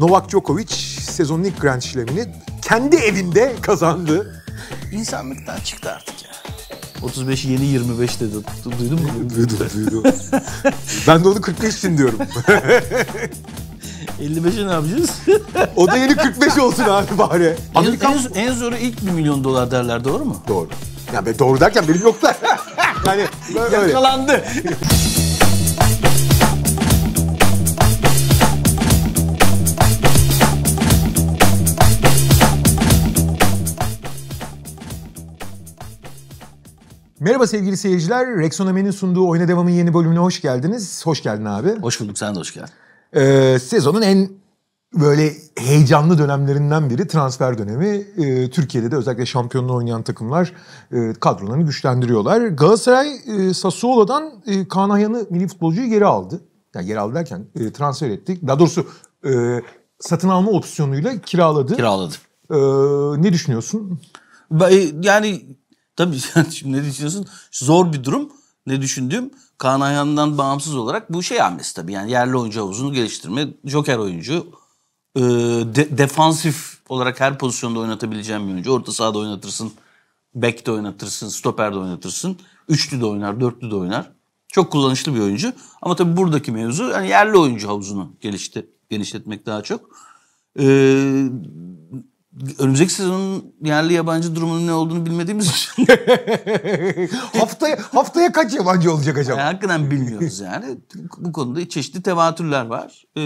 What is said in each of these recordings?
Novak Djokovic sezonun ilk Grand Slam'ini kendi evinde kazandı. İnsanlıktan çıktı artık ya. 35 yeni 25 dedi. Duydun mu? duydum, duydum. ben de onu 45 için diyorum. 55'e ne yapacağız? o da yeni 45 olsun abi bari. Amerikan... En, en, en zoru ilk 1 milyon dolar derler doğru mu? Doğru. Ya yani doğru derken benim yoklar. yani böyle. Yakalandı. Merhaba sevgili seyirciler. Rexonomi'nin sunduğu Oyuna Devam'ın yeni bölümüne hoş geldiniz. Hoş geldin abi. Hoş bulduk. Sen de hoş geldin. Ee, sezonun en böyle heyecanlı dönemlerinden biri transfer dönemi. Ee, Türkiye'de de özellikle şampiyonluğu oynayan takımlar e, kadrolarını güçlendiriyorlar. Galatasaray e, Sassuolo'dan e, Kaan Ayan'ı milli futbolcuyu geri aldı. Yani geri aldı derken e, transfer ettik. Daha doğrusu e, satın alma opsiyonuyla kiraladı. Kiraladı. Ee, ne düşünüyorsun? Yani Tabii yani şimdi ne düşünüyorsun? Zor bir durum. Ne düşündüğüm Kaan Ayhan'dan bağımsız olarak bu şey hamlesi tabii. Yani yerli oyuncu havuzunu geliştirme, joker oyuncu, e, de, defansif olarak her pozisyonda oynatabileceğim bir oyuncu. Orta sahada oynatırsın, de oynatırsın, stoper de oynatırsın. Üçlü de oynar, dörtlü de oynar. Çok kullanışlı bir oyuncu. Ama tabii buradaki mevzu yani yerli oyuncu havuzunu gelişti, genişletmek daha çok. Ee, önümüzdeki sezonun yerli yabancı durumunun ne olduğunu bilmediğimiz için. haftaya, haftaya kaç yabancı olacak acaba? Yani hakikaten bilmiyoruz yani. Bu konuda çeşitli tevatürler var. Ee,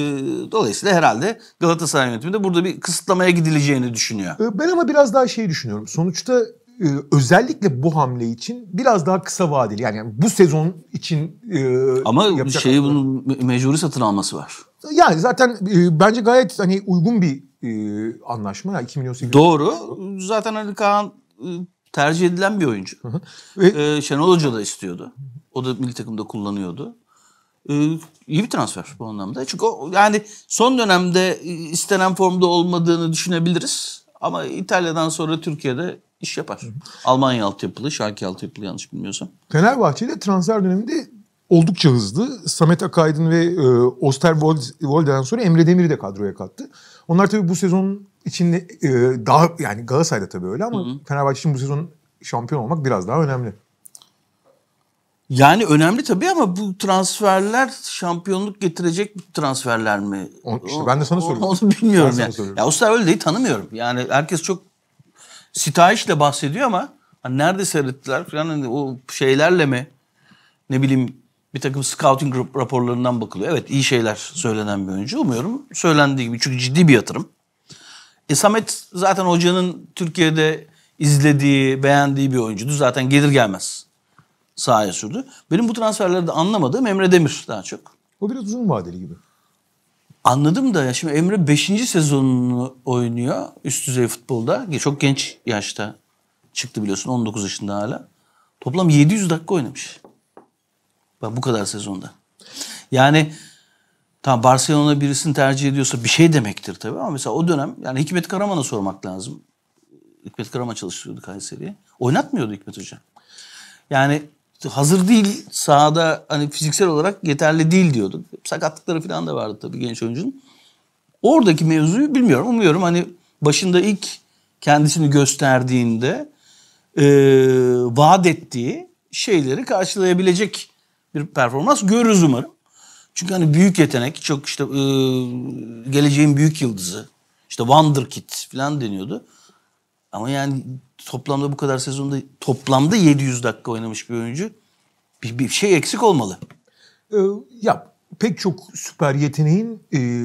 dolayısıyla herhalde Galatasaray yönetimi de burada bir kısıtlamaya gidileceğini düşünüyor. Ee, ben ama biraz daha şey düşünüyorum. Sonuçta e, özellikle bu hamle için biraz daha kısa vadeli. Yani bu sezon için e, Ama şeyi bunun mecburi satın alması var. Yani zaten e, bence gayet hani uygun bir e, anlaşma. Yani 2018 Doğru. Zaten Ali Kaan e, tercih edilen bir oyuncu. Hı hı. Ve... E, Şenol Hoca da istiyordu. O da milli takımda kullanıyordu. E, iyi bir transfer bu anlamda. Çünkü o, yani son dönemde e, istenen formda olmadığını düşünebiliriz. Ama İtalya'dan sonra Türkiye'de iş yapar. Hı hı. Almanya altyapılı, Şalke altyapılı yanlış bilmiyorsam. Fenerbahçe'de transfer döneminde oldukça hızlı. Samet Akaydın ve e, Osterwold'den sonra Emre Demir'i de kadroya kattı. Onlar tabii bu sezon içinde e, daha yani Galatasaray'da tabii öyle ama Hı-hı. Fenerbahçe için bu sezon şampiyon olmak biraz daha önemli. Yani önemli tabii ama bu transferler şampiyonluk getirecek transferler mi? O, işte ben de sana soruyorum. Onu bilmiyorum ben yani. Ya öyle değil tanımıyorum. Yani herkes çok sitayişle bahsediyor ama hani nerede seyrettiler falan hani o şeylerle mi ne bileyim bir takım scouting raporlarından bakılıyor. Evet iyi şeyler söylenen bir oyuncu. Umuyorum söylendiği gibi. Çünkü ciddi bir yatırım. E, Samet zaten hocanın Türkiye'de izlediği, beğendiği bir oyuncuydu. Zaten gelir gelmez sahaya sürdü. Benim bu transferlerde anlamadığım Emre Demir daha çok. O biraz uzun vadeli gibi. Anladım da ya şimdi Emre 5. sezonunu oynuyor üst düzey futbolda. Çok genç yaşta çıktı biliyorsun 19 yaşında hala. Toplam 700 dakika oynamış. Bak bu kadar sezonda. Yani tam Barcelona birisini tercih ediyorsa bir şey demektir tabii ama mesela o dönem yani Hikmet Karaman'a sormak lazım. Hikmet Karaman çalışıyordu Kayseri'ye. Oynatmıyordu Hikmet Hoca. Yani hazır değil sahada hani fiziksel olarak yeterli değil diyordu. Sakatlıkları falan da vardı tabii genç oyuncunun. Oradaki mevzuyu bilmiyorum. Umuyorum hani başında ilk kendisini gösterdiğinde e, vaat ettiği şeyleri karşılayabilecek bir performans görürüz umarım. Çünkü hani büyük yetenek, çok işte e, geleceğin büyük yıldızı, işte wonderkid falan deniyordu. Ama yani toplamda bu kadar sezonda toplamda 700 dakika oynamış bir oyuncu bir, bir şey eksik olmalı. Ee, ya pek çok süper yeteneğin e,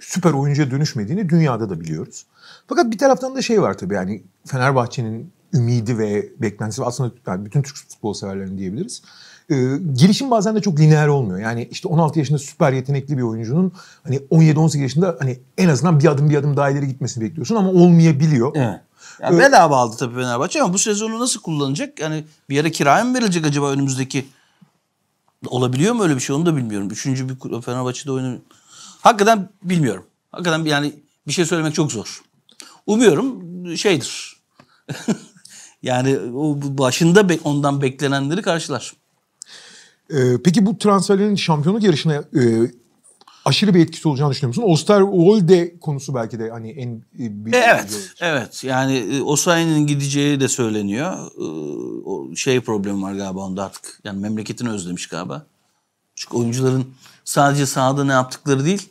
süper oyuncuya dönüşmediğini dünyada da biliyoruz. Fakat bir taraftan da şey var tabii yani Fenerbahçe'nin ümidi ve beklentisi aslında yani bütün Türk futbol severlerinin diyebiliriz. Ee, gelişim bazen de çok lineer olmuyor. Yani işte 16 yaşında süper yetenekli bir oyuncunun hani 17-18 yaşında hani en azından bir adım bir adım daha ileri gitmesini bekliyorsun ama olmayabiliyor. Evet. Yani ee, bedava aldı tabii Fenerbahçe ama bu sezonu nasıl kullanacak? Yani bir yere kiraya mı verilecek acaba önümüzdeki? Olabiliyor mu öyle bir şey onu da bilmiyorum. Üçüncü bir Fenerbahçe'de oyunu... Hakikaten bilmiyorum. Hakikaten yani bir şey söylemek çok zor. Umuyorum şeydir. yani o başında ondan beklenenleri karşılar. Ee, peki bu transferlerin şampiyonluk yarışına e, aşırı bir etkisi olacağını düşünüyor musun? Osterwolde konusu belki de hani en e, bir e, Evet. Bir evet. Yani e, Osayi'nin gideceği de söyleniyor. Ee, şey problemi var galiba onda artık. Yani memleketini özlemiş galiba. Çünkü oyuncuların sadece sahada ne yaptıkları değil,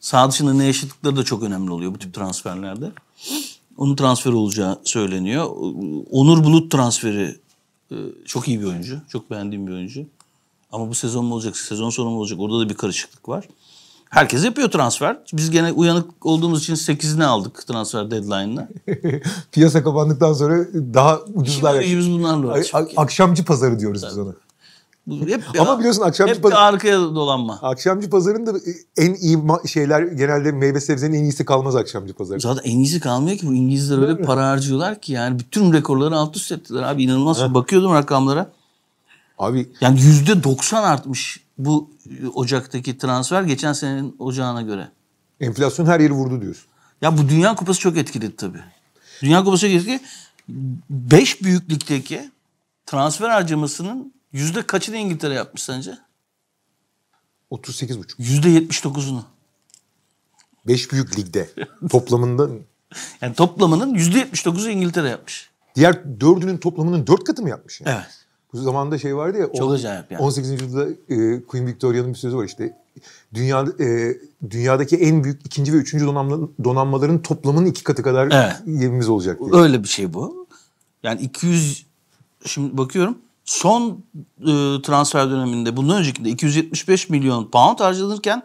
saha dışında ne yaşadıkları da çok önemli oluyor bu tip transferlerde. Onun transferi olacağı söyleniyor. E, Onur Bulut transferi çok iyi bir oyuncu. Çok beğendiğim bir oyuncu. Ama bu sezon mu olacak, sezon sonu mu olacak? Orada da bir karışıklık var. Herkes yapıyor transfer. Biz gene uyanık olduğumuz için 8'ini aldık transfer deadline'ına. Piyasa kapandıktan sonra daha ucuzlar. İşimiz bunlarla var. akşamcı pazarı diyoruz Tabii. biz ona. Hep bir, Ama biliyorsun akşamcı hep pazarı... arkaya dolanma. Akşamcı pazarında en iyi şeyler genelde meyve sebzenin en iyisi kalmaz akşamcı pazarı. Zaten en iyisi kalmıyor ki. Bu İngilizler öyle para harcıyorlar ki yani bütün rekorları alt üst ettiler abi. inanılmaz. Bakıyordum rakamlara. Abi yani yüzde 90 artmış bu e, Ocak'taki transfer geçen senenin Ocağına göre. Enflasyon her yeri vurdu diyorsun. Ya bu Dünya Kupası çok etkiledi tabii. Dünya Kupası çok etkiledi. Beş büyüklükteki transfer harcamasının yüzde kaçını İngiltere yapmış sence? 38 buçuk. Yüzde 79'unu. Beş büyük ligde toplamında. Yani toplamının yüzde 79'u İngiltere yapmış. Diğer dördünün toplamının dört katı mı yapmış yani? Evet. Bu zamanda şey vardı ya. Çok on, acayip yani. 18. yüzyılda e, Queen Victoria'nın bir sözü var işte. Dünya, e, dünyadaki en büyük ikinci ve üçüncü donanma, donanmaların toplamının iki katı kadar evet. yerimiz olacak diye. Öyle bir şey bu. Yani 200 şimdi bakıyorum son e, transfer döneminde bundan öncekinde 275 milyon pound harcanırken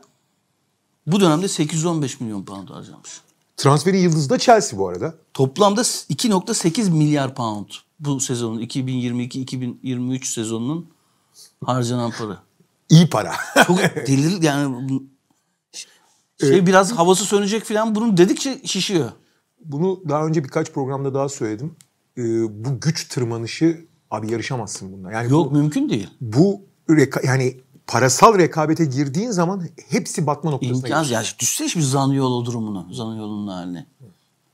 bu dönemde 815 milyon pound harcanmış. Transferin yıldızı da Chelsea bu arada. Toplamda 2.8 milyar pound bu sezonun 2022-2023 sezonunun harcanan para. İyi para. Çok delir yani şey ee, biraz havası sönecek falan bunun dedikçe şişiyor. Bunu daha önce birkaç programda daha söyledim. Ee, bu güç tırmanışı abi yarışamazsın bununla. Yani Yok bu, mümkün değil. Bu reka- yani parasal rekabete girdiğin zaman hepsi batma noktasına İmkansız. Ya düşse hiçbir o durumunu, Zaniolo'nun haline.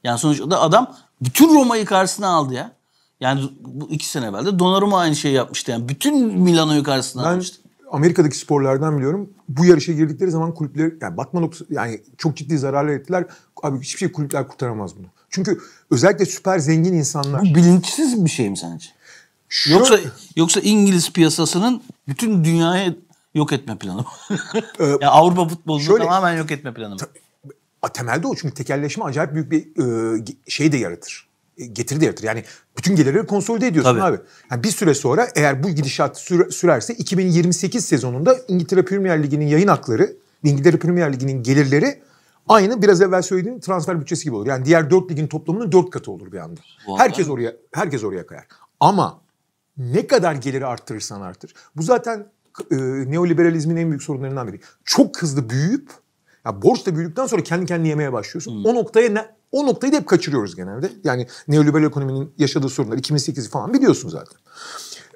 Yani sonuçta adam bütün Roma'yı karşısına aldı ya. Yani bu iki sene evvel de Donnarumma aynı şeyi yapmıştı. Yani bütün Milano'yu karşısına ben, almıştı. Amerika'daki sporlardan biliyorum. Bu yarışa girdikleri zaman kulüpler yani batma noktası yani çok ciddi zararlar ettiler. Abi hiçbir şey kulüpler kurtaramaz bunu. Çünkü özellikle süper zengin insanlar. Bu bilinçsiz bir şey mi sence? Şu... Yoksa yoksa İngiliz piyasasının bütün dünyayı yok etme planı. ee, yani Avrupa futbolunu şöyle, tamamen yok etme planı. Temelde o çünkü tekelleşme acayip büyük bir e, şey de yaratır getiri de yaratır. Yani bütün gelirleri konsolide ediyorsun Tabii. abi. Yani bir süre sonra eğer bu gidişat sürerse 2028 sezonunda İngiltere Premier Ligi'nin yayın hakları İngiltere Premier Ligi'nin gelirleri aynı biraz evvel söylediğim transfer bütçesi gibi olur. Yani diğer dört ligin toplamının dört katı olur bir anda. Vallahi. Herkes oraya herkes oraya kayar. Ama ne kadar geliri arttırırsan artır. Bu zaten e, neoliberalizmin en büyük sorunlarından biri. Çok hızlı büyüyüp ya borç da büyüdükten sonra kendi kendini yemeye başlıyorsun. Hmm. O noktaya ne, o noktayı da hep kaçırıyoruz genelde. Yani neoliberal ekonominin yaşadığı sorunlar 2008'i falan biliyorsun zaten.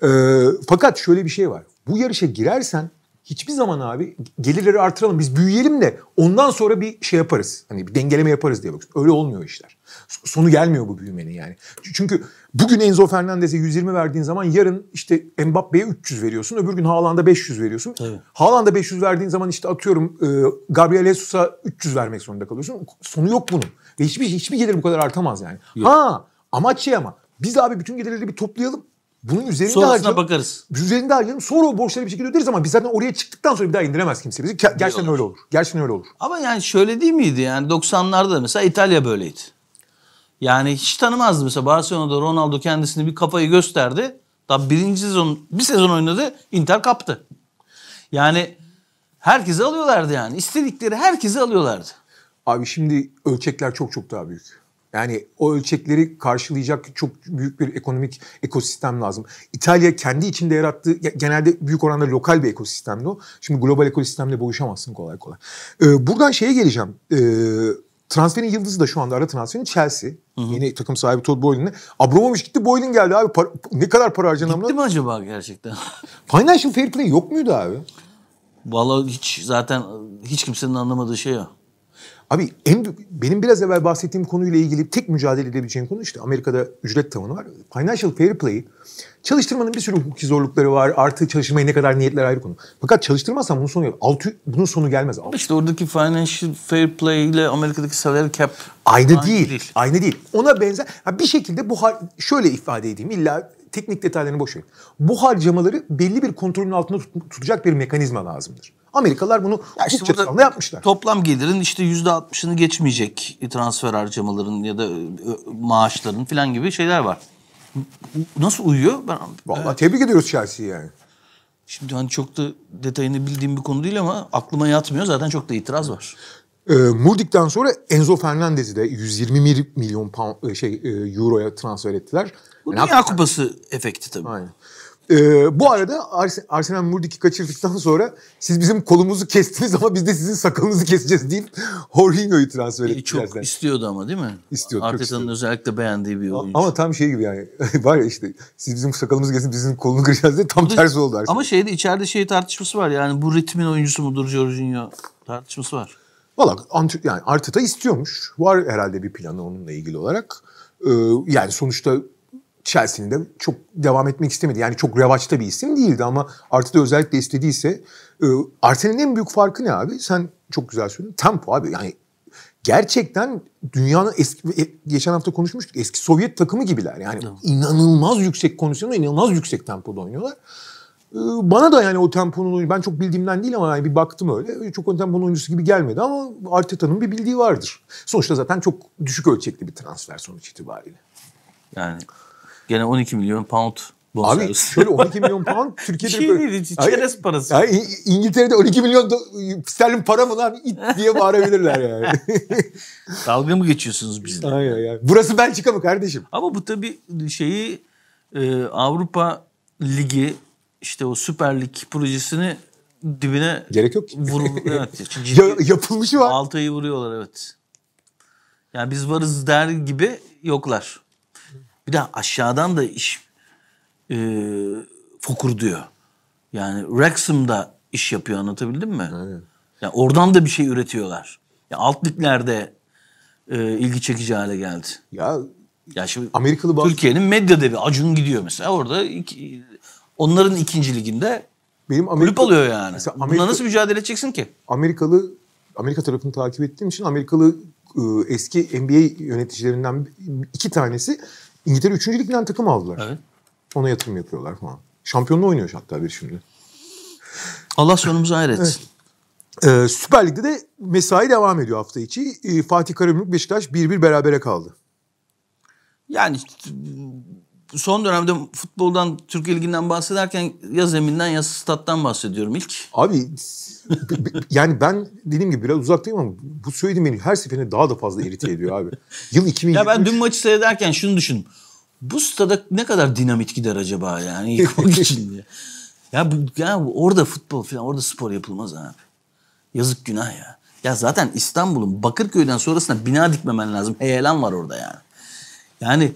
Ee, fakat şöyle bir şey var. Bu yarışa girersen hiçbir zaman abi gelirleri artıralım biz büyüyelim de ondan sonra bir şey yaparız. Hani bir dengeleme yaparız diye bakıyorsun. Öyle olmuyor işler. Sonu gelmiyor bu büyümenin yani. Çünkü bugün Enzo Fernandez'e 120 verdiğin zaman yarın işte Mbappe'ye 300 veriyorsun. Öbür gün Haaland'a 500 veriyorsun. Evet. Haaland'a 500 verdiğin zaman işte atıyorum e, Gabriel Jesus'a 300 vermek zorunda kalıyorsun. Sonu yok bunun hiçbir hiçbir gelir bu kadar artamaz yani. Yok. Ha amaç şey ama biz abi bütün gelirleri bir toplayalım. Bunun üzerinde Sonrasına harcayalım. bakarız. Üzerinde harcayalım. Sonra o borçları bir şekilde öderiz ama biz zaten oraya çıktıktan sonra bir daha indiremez kimse bizi. Gerçekten Biliyorlar. öyle olur. Gerçekten öyle olur. Ama yani şöyle değil miydi yani 90'larda mesela İtalya böyleydi. Yani hiç tanımazdı mesela Barcelona'da Ronaldo kendisini bir kafayı gösterdi. Daha birinci sezon, bir sezon oynadı Inter kaptı. Yani herkesi alıyorlardı yani. İstedikleri herkesi alıyorlardı. Abi şimdi ölçekler çok çok daha büyük. Yani o ölçekleri karşılayacak çok büyük bir ekonomik ekosistem lazım. İtalya kendi içinde yarattığı genelde büyük oranda lokal bir ekosistemdi o. Şimdi global ekosistemle boğuşamazsın kolay kolay. Ee, buradan şeye geleceğim. Ee, transferin yıldızı da şu anda ara transferin Chelsea. Hı hı. Yine takım sahibi Todd Boyle'nin. Abramovich gitti Boylin geldi abi. Para, ne kadar para harcanamlı? Gitti mi acaba gerçekten? Financial fair play yok muydu abi? Vallahi hiç zaten hiç kimsenin anlamadığı şey o. Abi en, benim biraz evvel bahsettiğim konuyla ilgili tek mücadele edebileceğim konu işte Amerika'da ücret tavanı var. Financial Fair Play çalıştırmanın bir sürü hukuki zorlukları var. Artı çalıştırmaya ne kadar niyetler ayrı konu. Fakat çalıştırmazsan bunun sonu yok. Altı, bunun sonu gelmez. Altı. İşte oradaki Financial Fair Play ile Amerika'daki salary cap aynı, aynı değil, değil. Aynı değil. Ona benzer. bir şekilde bu şöyle ifade edeyim. İlla teknik detaylarını boş Bu harcamaları belli bir kontrolün altında tut, tutacak bir mekanizma lazımdır. Amerikalılar bunu ya işte burada yapmışlar. Toplam gelirin işte yüzde %60'ını geçmeyecek transfer harcamaların ya da e, maaşların falan gibi şeyler var. Nasıl uyuyor? Ben, Vallahi evet. tebrik ediyoruz Chelsea'yi yani. Şimdi hani çok da detayını bildiğim bir konu değil ama aklıma yatmıyor. Zaten çok da itiraz var. E, Murdik'ten sonra Enzo Fernandez'i de 120 milyon pound, e, şey e, euroya transfer ettiler. Bu yani Dünya Kupası efekti tabii. Aynen. Ee, bu arada Ars Arsenal Murdik'i kaçırdıktan sonra siz bizim kolumuzu kestiniz ama biz de sizin sakalınızı keseceğiz deyip Jorginho'yu transfer ettiler. Çok birazdan. istiyordu ama değil mi? İstiyordu. Arteta'nın özellikle beğendiği bir oyuncu. Ama tam şey gibi yani. var ya işte siz bizim sakalımızı kesin bizim kolunu kıracağız diye tam tersi oldu Arsenal. Ama şeyde içeride şey tartışması var yani bu ritmin oyuncusu mudur Jorginho tartışması var. Valla yani Arteta istiyormuş. Var herhalde bir planı onunla ilgili olarak. Ee, yani sonuçta Chelsea'nin de çok devam etmek istemedi. Yani çok revaçta bir isim değildi ama Arteta özellikle istediyse e, Arsenal'in en büyük farkı ne abi? Sen çok güzel söyledin. Tempo abi. Yani gerçekten dünyanın eski e, geçen hafta konuşmuştuk. Eski Sovyet takımı gibiler. Yani evet. inanılmaz yüksek kondisyonda, inanılmaz yüksek tempoda oynuyorlar. Ee, bana da yani o temponun ben çok bildiğimden değil ama yani bir baktım öyle. E, çok o temponun oyuncusu gibi gelmedi ama Arteta'nın bir bildiği vardır. Sonuçta zaten çok düşük ölçekli bir transfer sonuç itibariyle. Yani Gene 12 milyon pound bonservis. Abi şöyle 12 milyon pound Türkiye'de... Şey böyle... çerez parası. Hayır, İngiltere'de 12 milyon do... sterlin para mı lan it diye bağırabilirler yani. Dalga mı geçiyorsunuz bizle? Hayır ya. Burası Belçika mı kardeşim? Ama bu tabii şeyi e, Avrupa Ligi işte o Süper Lig projesini dibine gerek yok. Vur, evet. Ciddi, ya, yapılmışı var. Altayı vuruyorlar evet. Yani biz varız der gibi yoklar. Bir de aşağıdan da iş e, fokur diyor. Yani Wrexham'da iş yapıyor anlatabildim mi? Aynen. Yani oradan da bir şey üretiyorlar. Ya alt liglerde e, ilgi çekici hale geldi. Ya ya şimdi Amerikalı bazı... Türkiye'nin medya devi Acun gidiyor mesela orada iki, onların ikinci liginde benim Amerika, kulüp alıyor yani. Amerika, nasıl mücadele edeceksin ki? Amerikalı Amerika tarafını takip ettiğim için Amerikalı e, eski NBA yöneticilerinden iki tanesi İngiltere 3. Lig'den takım aldılar. Evet. Ona yatırım yapıyorlar falan. Şampiyonla oynuyor hatta bir şimdi. Allah sonumuzu hayret. evet. Ee, Süper Lig'de de mesai devam ediyor hafta içi. Ee, Fatih Karagümrük Beşiktaş 1-1 berabere kaldı. Yani son dönemde futboldan, Türk ilginden bahsederken ya zeminden ya stat'tan bahsediyorum ilk. Abi yani ben dediğim gibi biraz uzaktayım ama bu söylediğim beni her seferinde daha da fazla irite ediyor abi. Yıl 2000. Ya ben dün maçı seyrederken şunu düşün. Bu stada ne kadar dinamit gider acaba yani yıkmak için diye. Ya, bu, ya orada futbol falan orada spor yapılmaz abi. Yazık günah ya. Ya zaten İstanbul'un Bakırköy'den sonrasında bina dikmemen lazım. Heyelan var orada yani. Yani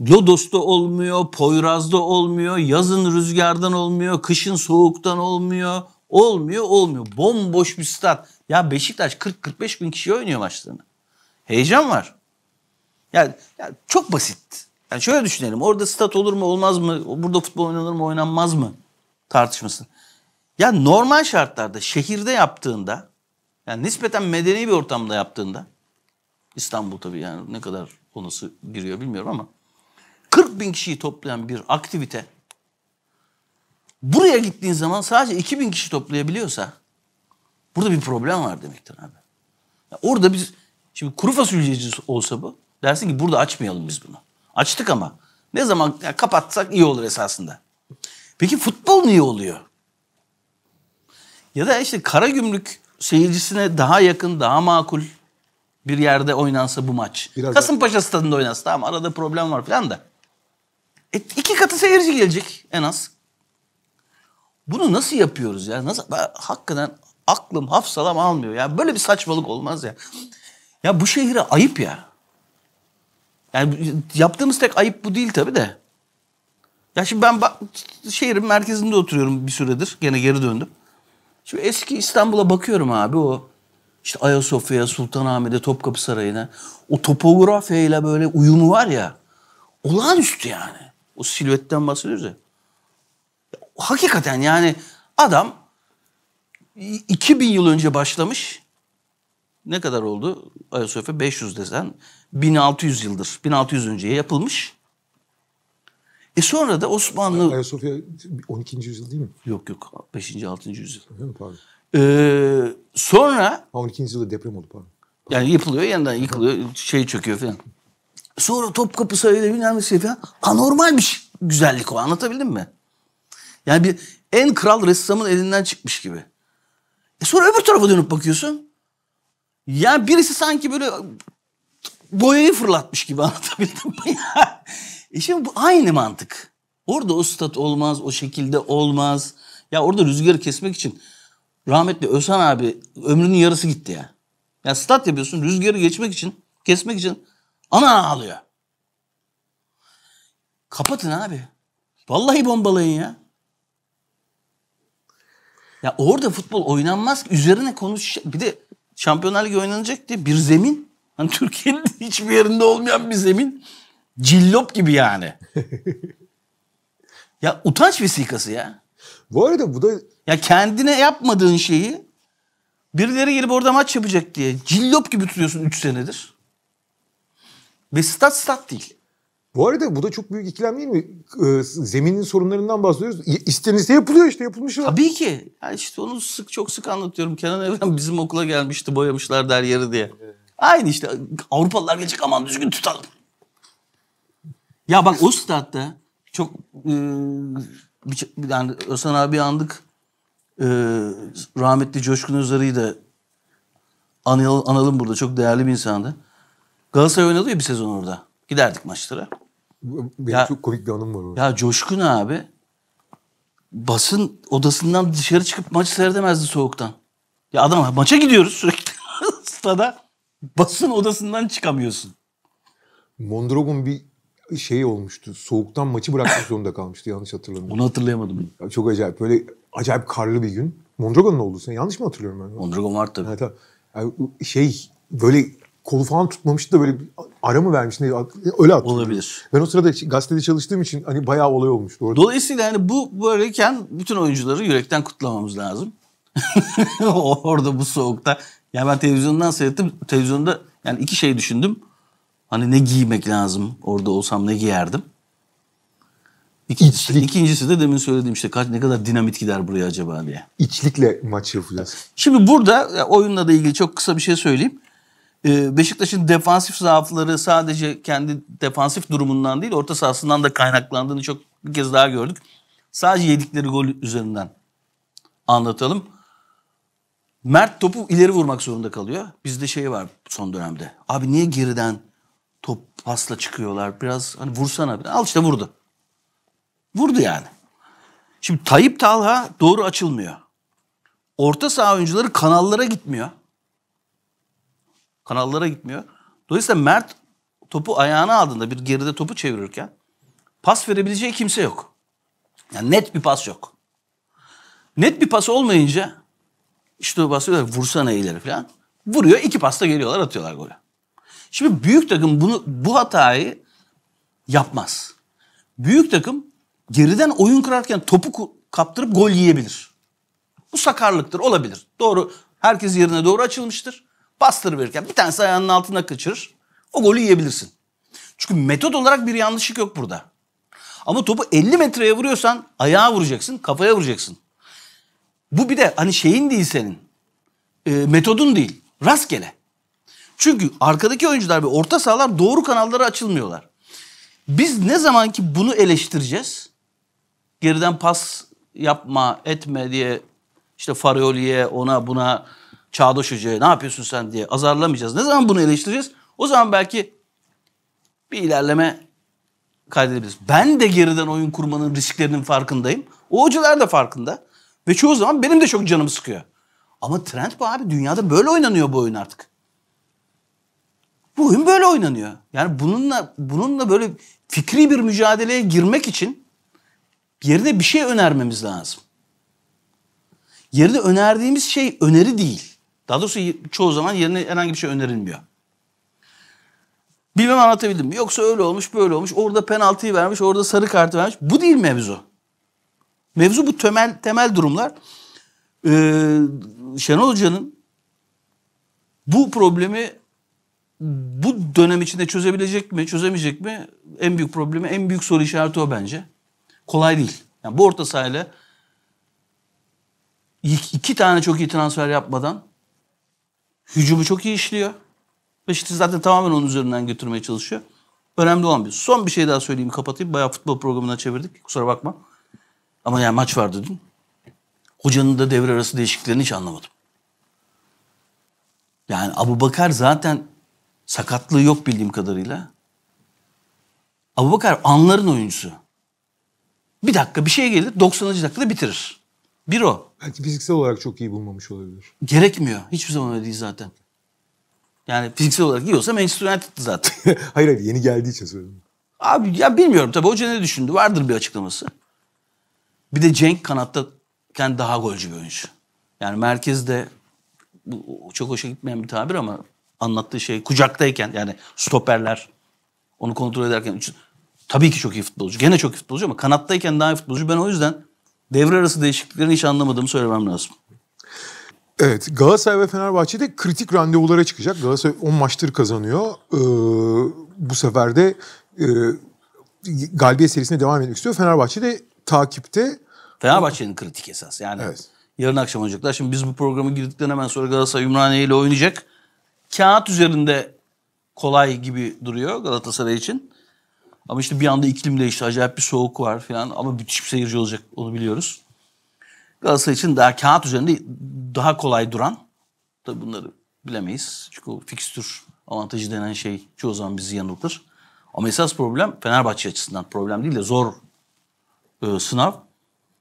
Lodos'ta olmuyor, Poyraz'da olmuyor, yazın rüzgardan olmuyor, kışın soğuktan olmuyor. Olmuyor, olmuyor. Bomboş bir stat. Ya Beşiktaş 40-45 bin kişi oynuyor maçlarını. Heyecan var. Yani, yani çok basit. Yani şöyle düşünelim. Orada stat olur mu olmaz mı? Burada futbol oynanır mı oynanmaz mı? Tartışması. Ya normal şartlarda şehirde yaptığında yani nispeten medeni bir ortamda yaptığında İstanbul tabii yani ne kadar konusu giriyor bilmiyorum ama 40 bin kişiyi toplayan bir aktivite buraya gittiğin zaman sadece 2 bin kişi toplayabiliyorsa burada bir problem var demektir abi. Yani orada biz şimdi kuru fasulyeci olsa bu dersin ki burada açmayalım biz bunu. Açtık ama ne zaman ya kapatsak iyi olur esasında. Peki futbol niye oluyor? Ya da işte kara gümrük seyircisine daha yakın, daha makul bir yerde oynansa bu maç. Biraz Kasımpaşa stadında oynansa tamam arada problem var falan da. E, iki katı seyirci gelecek en az. Bunu nasıl yapıyoruz ya? Nasıl? Ben, hakikaten aklım hafsalam almıyor ya. Böyle bir saçmalık olmaz ya. Ya bu şehire ayıp ya. Yani yaptığımız tek ayıp bu değil tabii de. Ya şimdi ben şehrin merkezinde oturuyorum bir süredir. Gene geri döndüm. Şimdi eski İstanbul'a bakıyorum abi o işte Ayasofya, Sultanahmet'e, Topkapı Sarayı'na. O topografyayla böyle uyumu var ya. Olağanüstü yani. O silüetten bahsediyoruz ya. Hakikaten yani adam 2000 yıl önce başlamış. Ne kadar oldu? Ayasofya 500 desen 1600 yıldır. 1600 önceye yapılmış. E sonra da Osmanlı... Ayasofya 12. yüzyıl değil mi? Yok yok. 5. 6. yüzyıl. Öyle Pardon. Ee, sonra... 12. yüzyılda deprem oldu pardon. Yani yapılıyor yeniden yıkılıyor, şey çöküyor falan. Sonra Topkapı Sarayı'da bilmem ne şey falan. Anormal bir şey, güzellik o anlatabildim mi? Yani bir en kral ressamın elinden çıkmış gibi. E sonra öbür tarafa dönüp bakıyorsun. Yani birisi sanki böyle boyayı fırlatmış gibi anlatabildim mi? e şimdi bu aynı mantık. Orada o stat olmaz, o şekilde olmaz. Ya orada rüzgarı kesmek için rahmetli Özhan abi ömrünün yarısı gitti ya. Ya stat yapıyorsun rüzgarı geçmek için, kesmek için Ana ağlıyor. Kapatın abi. Vallahi bombalayın ya. Ya orada futbol oynanmaz. ki. Üzerine konuş. Bir de Şampiyonlar Ligi oynanacak diye bir zemin. Hani Türkiye'nin hiçbir yerinde olmayan bir zemin. Cillop gibi yani. ya utanç vesikası ya. Bu arada bu da Ya kendine yapmadığın şeyi birileri gelip orada maç yapacak diye cillop gibi tutuyorsun 3 senedir. Ve stat stat değil. Bu arada bu da çok büyük ikilem değil mi? Ee, zeminin sorunlarından bahsediyoruz. İstenirse yapılıyor işte yapılmış var. Tabii ki. Yani işte onu sık çok sık anlatıyorum. Kenan Evren bizim okula gelmişti boyamışlar der yeri diye. Aynı işte Avrupalılar gelecek aman düzgün tutalım. Ya bak o statta çok yani e, Özhan abi andık. E, rahmetli Coşkun Özarı'yı da analım burada. Çok değerli bir insandı. Galatasaray oynadı ya bir sezon orada. Giderdik maçlara. Benim ya, çok komik bir anım var orada. Ya Coşkun abi basın odasından dışarı çıkıp maç seyredemezdi soğuktan. Ya adam maça gidiyoruz sürekli stada. Basın odasından çıkamıyorsun. Mondragon bir şey olmuştu. Soğuktan maçı bırakmak zorunda kalmıştı yanlış hatırlamıyorum. Bunu hatırlayamadım. Ya çok acayip. Böyle acayip karlı bir gün. Mondragon'un oldu sen. Yanlış mı hatırlıyorum ben? Mondragon vardı. tabii. Evet, tabii. Yani şey böyle kolu falan tutmamıştı da böyle ara mı vermiş ne öyle attı. Olabilir. Ben o sırada şey, gazetede çalıştığım için hani bayağı olay olmuş doğru. Dolayısıyla yani bu böyleyken bütün oyuncuları yürekten kutlamamız lazım. orada bu soğukta. Yani ben televizyondan seyrettim. Televizyonda yani iki şey düşündüm. Hani ne giymek lazım orada olsam ne giyerdim. İkincisi, İçlik. de demin söylediğim işte kaç ne kadar dinamit gider buraya acaba diye. İçlikle maç yapacağız. Şimdi burada oyunla da ilgili çok kısa bir şey söyleyeyim. Ee, Beşiktaş'ın defansif zaafları sadece kendi defansif durumundan değil orta sahasından da kaynaklandığını çok bir kez daha gördük. Sadece yedikleri gol üzerinden anlatalım. Mert topu ileri vurmak zorunda kalıyor. Bizde şey var son dönemde. Abi niye geriden top pasla çıkıyorlar? Biraz hani vursana. Al işte vurdu. Vurdu yani. Şimdi Tayyip Talha doğru açılmıyor. Orta saha oyuncuları kanallara gitmiyor. Kanallara gitmiyor. Dolayısıyla Mert topu ayağına aldığında bir geride topu çevirirken pas verebileceği kimse yok. Yani net bir pas yok. Net bir pas olmayınca işte bahsediyorlar vursana ileri falan. Vuruyor iki pasta geliyorlar atıyorlar golü. Şimdi büyük takım bunu bu hatayı yapmaz. Büyük takım geriden oyun kurarken topu kaptırıp gol yiyebilir. Bu sakarlıktır olabilir. Doğru herkes yerine doğru açılmıştır. Pastır verirken bir tanesi ayağının altına kaçırır. O golü yiyebilirsin. Çünkü metot olarak bir yanlışlık yok burada. Ama topu 50 metreye vuruyorsan ayağa vuracaksın, kafaya vuracaksın. Bu bir de hani şeyin değil senin. E, metodun değil. Rastgele. Çünkü arkadaki oyuncular ve orta sahalar doğru kanallara açılmıyorlar. Biz ne zaman ki bunu eleştireceğiz? Geriden pas yapma, etme diye işte Farioli'ye, ona buna Çağdaş Hoca'ya ne yapıyorsun sen diye azarlamayacağız. Ne zaman bunu eleştireceğiz? O zaman belki bir ilerleme kaydedebiliriz. Ben de geriden oyun kurmanın risklerinin farkındayım. O hocalar da farkında. Ve çoğu zaman benim de çok canımı sıkıyor. Ama trend bu abi. Dünyada böyle oynanıyor bu oyun artık. Bu oyun böyle oynanıyor. Yani bununla bununla böyle fikri bir mücadeleye girmek için yerine bir şey önermemiz lazım. Yerine önerdiğimiz şey öneri değil. Daha doğrusu çoğu zaman yerine herhangi bir şey önerilmiyor. Bilmem anlatabildim mi? Yoksa öyle olmuş böyle olmuş. Orada penaltıyı vermiş orada sarı kartı vermiş. Bu değil mevzu. Mevzu bu temel temel durumlar. Ee, Şenol Hoca'nın bu problemi bu dönem içinde çözebilecek mi, çözemeyecek mi? En büyük problemi, en büyük soru işareti o bence. Kolay değil. Yani bu orta sahayla iki tane çok iyi transfer yapmadan Hücumu çok iyi işliyor. Beşiktaş zaten tamamen onun üzerinden götürmeye çalışıyor. Önemli olan bir. Son bir şey daha söyleyeyim kapatayım. Bayağı futbol programına çevirdik. Kusura bakma. Ama yani maç vardı dün. Hocanın da devre arası değişikliklerini hiç anlamadım. Yani Abu Bakar zaten sakatlığı yok bildiğim kadarıyla. Abu Bakar anların oyuncusu. Bir dakika bir şey gelir 90. dakikada bitirir. Bir o. Belki fiziksel olarak çok iyi bulmamış olabilir. Gerekmiyor. Hiçbir zaman öyle değil zaten. Yani fiziksel olarak iyi olsa Manchester United'dı zaten. hayır hayır yeni geldiği için söyledim. Abi ya bilmiyorum tabii hoca ne düşündü. Vardır bir açıklaması. Bir de Cenk kanatta kendi daha golcü bir oyuncu. Yani merkezde bu çok hoşa gitmeyen bir tabir ama anlattığı şey kucaktayken yani stoperler onu kontrol ederken tabii ki çok iyi futbolcu. Gene çok iyi futbolcu ama kanattayken daha iyi futbolcu. Ben o yüzden devre arası değişikliklerin hiç anlamadığımı söylemem lazım. Evet Galatasaray ve Fenerbahçe de kritik randevulara çıkacak. Galatasaray 10 maçtır kazanıyor. Ee, bu sefer de e, galibiyet serisine devam etmek istiyor. Fenerbahçe de takipte. Fenerbahçe'nin kritik esas yani. Evet. Yarın akşam oynayacaklar. Şimdi biz bu programı girdikten hemen sonra Galatasaray Ümraniye ile oynayacak. Kağıt üzerinde kolay gibi duruyor Galatasaray için. Ama işte bir anda iklim değişti. Acayip bir soğuk var falan. Ama müthiş bir seyirci olacak. Onu biliyoruz. Galatasaray için daha kağıt üzerinde daha kolay duran. Tabii bunları bilemeyiz. Çünkü o fikstür avantajı denen şey çoğu zaman bizi yanıltır. Ama esas problem Fenerbahçe açısından problem değil de zor e, sınav.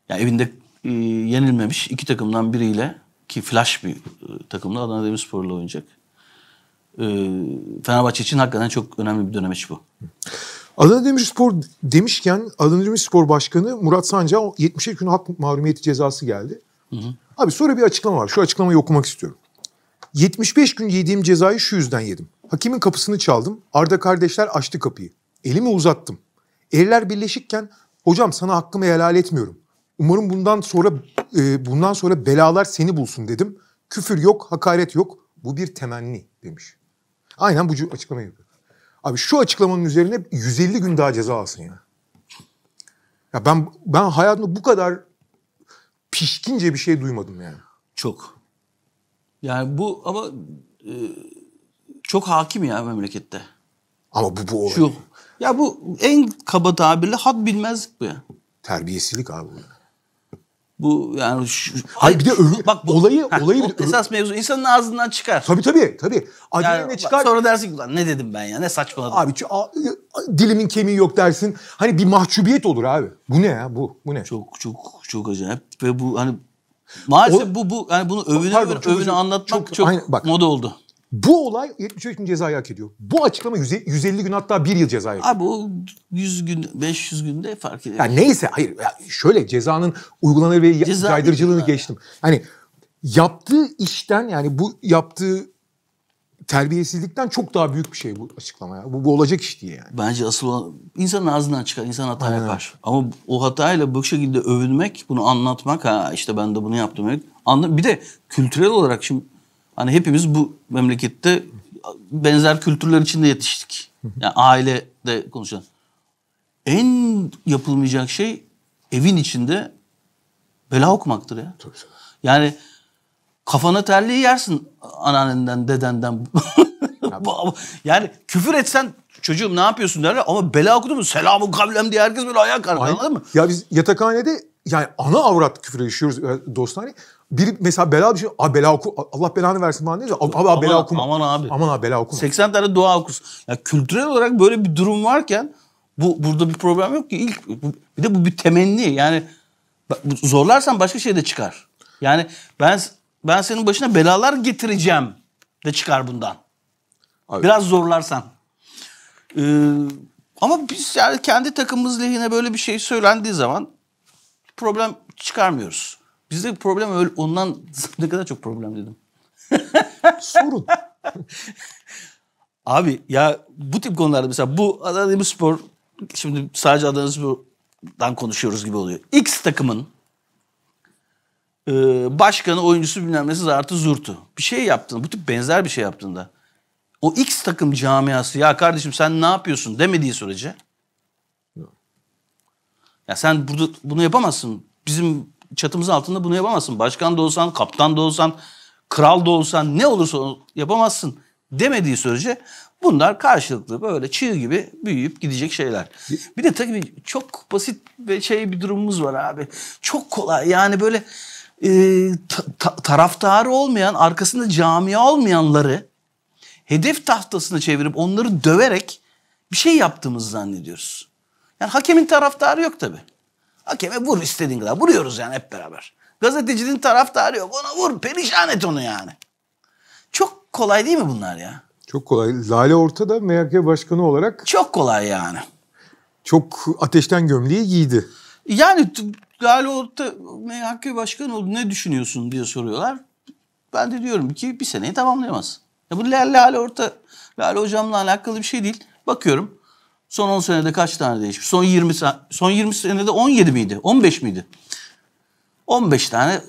Yani evinde e, yenilmemiş iki takımdan biriyle ki flash bir e, takımla Adana Demirspor'la oynayacak. E, Fenerbahçe için hakikaten çok önemli bir dönemeç bu. Adana Demirspor demişken Adana Demirspor Başkanı Murat Sancar 75 gün hak mahrumiyeti cezası geldi. Hı hı. Abi sonra bir açıklama var. Şu açıklamayı okumak istiyorum. 75 gün yediğim cezayı şu yüzden yedim. Hakimin kapısını çaldım. Arda kardeşler açtı kapıyı. Elimi uzattım. Eller birleşikken hocam sana hakkımı helal etmiyorum. Umarım bundan sonra e, bundan sonra belalar seni bulsun dedim. Küfür yok, hakaret yok. Bu bir temenni demiş. Aynen bu açıklamayı yapıyor. Abi şu açıklamanın üzerine 150 gün daha ceza alsın ya. Ya ben ben hayatımda bu kadar pişkince bir şey duymadım yani. Çok. Yani bu ama e, çok hakim ya memlekette. Ama bu bu olay. Şu, ya bu en kaba tabirle had bilmezlik bu ya. Terbiyesizlik abi bu. Bu yani şu, Hayır bir de ölü, bak bu, olayı ha, olayı bir de, esas mevzu insanın ağzından çıkar. Tabii tabii tabii. Aceleyle yani, çıkar. Sonra dersin ki ne dedim ben ya ne saçmaladım. Abi a, dilimin kemiği yok dersin. Hani bir mahcubiyet olur abi. Bu ne ya bu? Bu ne? Çok çok çok acayip ve bu hani maalesef o, bu bu yani bunu övüne pardon, övüne, övüne anlatmak çok, çok aynen, bak, moda oldu. Bu olay 73 gün ceza hak ediyor. Bu açıklama 150 gün hatta 1 yıl ceza hak ediyor. Abi o 100 gün 500 günde fark ediyor. Yani neyse hayır şöyle cezanın uygulanır ve Ceza caydırıcılığını ya. geçtim. Hani yaptığı işten yani bu yaptığı terbiyesizlikten çok daha büyük bir şey bu açıklama ya. Bu, bu olacak iş diye yani. Bence asıl olan insanın ağzından çıkan insan hata Aynen. yapar. Ama o hatayla bu şekilde övünmek, bunu anlatmak ha işte ben de bunu yaptım. Anla bir de kültürel olarak şimdi Hani hepimiz bu memlekette benzer kültürler içinde yetiştik. Yani ailede konuşan. En yapılmayacak şey evin içinde bela okumaktır ya. Tabii. Yani kafana terliği yersin anneannenden, dedenden. yani küfür etsen çocuğum ne yapıyorsun derler ama bela okudu mu selamun kavlem diye herkes böyle ayağa kalkar anladın mı? Ya biz yatakhanede yani ana avrat küfür yaşıyoruz dostane bir mesela bela bir şey. Abi bela oku. Allah belanı versin bana diyor. Abi, abi bela okuma. Aman abi. Aman abi bela okuma. 80 tane dua okusun. Yani kültürel olarak böyle bir durum varken bu burada bir problem yok ki. İlk, bir de bu bir temenni. Yani zorlarsan başka şey de çıkar. Yani ben ben senin başına belalar getireceğim de çıkar bundan. Abi. Biraz zorlarsan. Ee, ama biz yani kendi takımımız lehine böyle bir şey söylendiği zaman problem çıkarmıyoruz. Bizde problem öyle ondan ne kadar çok problem dedim. Sorun. Abi ya bu tip konularda mesela bu Adana Spor şimdi sadece Adana Spor'dan konuşuyoruz gibi oluyor. X takımın e, başkanı, oyuncusu bilmem nesi zartı zurtu. Bir şey yaptın, bu tip benzer bir şey yaptığında o X takım camiası ya kardeşim sen ne yapıyorsun demediği sürece ya sen burada bunu yapamazsın. Bizim çatımızın altında bunu yapamazsın. Başkan da olsan, kaptan da olsan, kral da olsan ne olursa yapamazsın demediği sürece bunlar karşılıklı böyle çığ gibi büyüyüp gidecek şeyler. Bir de tabii çok basit ve şey bir durumumuz var abi. Çok kolay yani böyle e, ta, ta, taraftarı olmayan, arkasında camia olmayanları hedef tahtasına çevirip onları döverek bir şey yaptığımızı zannediyoruz. Yani hakemin taraftarı yok tabii. Hakeme vur istediğin kadar. Vuruyoruz yani hep beraber. Gazetecinin taraftarı yok. Ona vur. Perişan et onu yani. Çok kolay değil mi bunlar ya? Çok kolay. Lale ortada MHK başkanı olarak. Çok kolay yani. Çok ateşten gömleği giydi. Yani Lale Orta MHK başkanı oldu ne düşünüyorsun diye soruyorlar. Ben de diyorum ki bir seneyi tamamlayamaz. Ya bu Lale Orta, Lale Hocam'la alakalı bir şey değil. Bakıyorum Son 10 senede kaç tane değişmiş? Son 20 son 20 senede 17 miydi? 15 miydi? 15 tane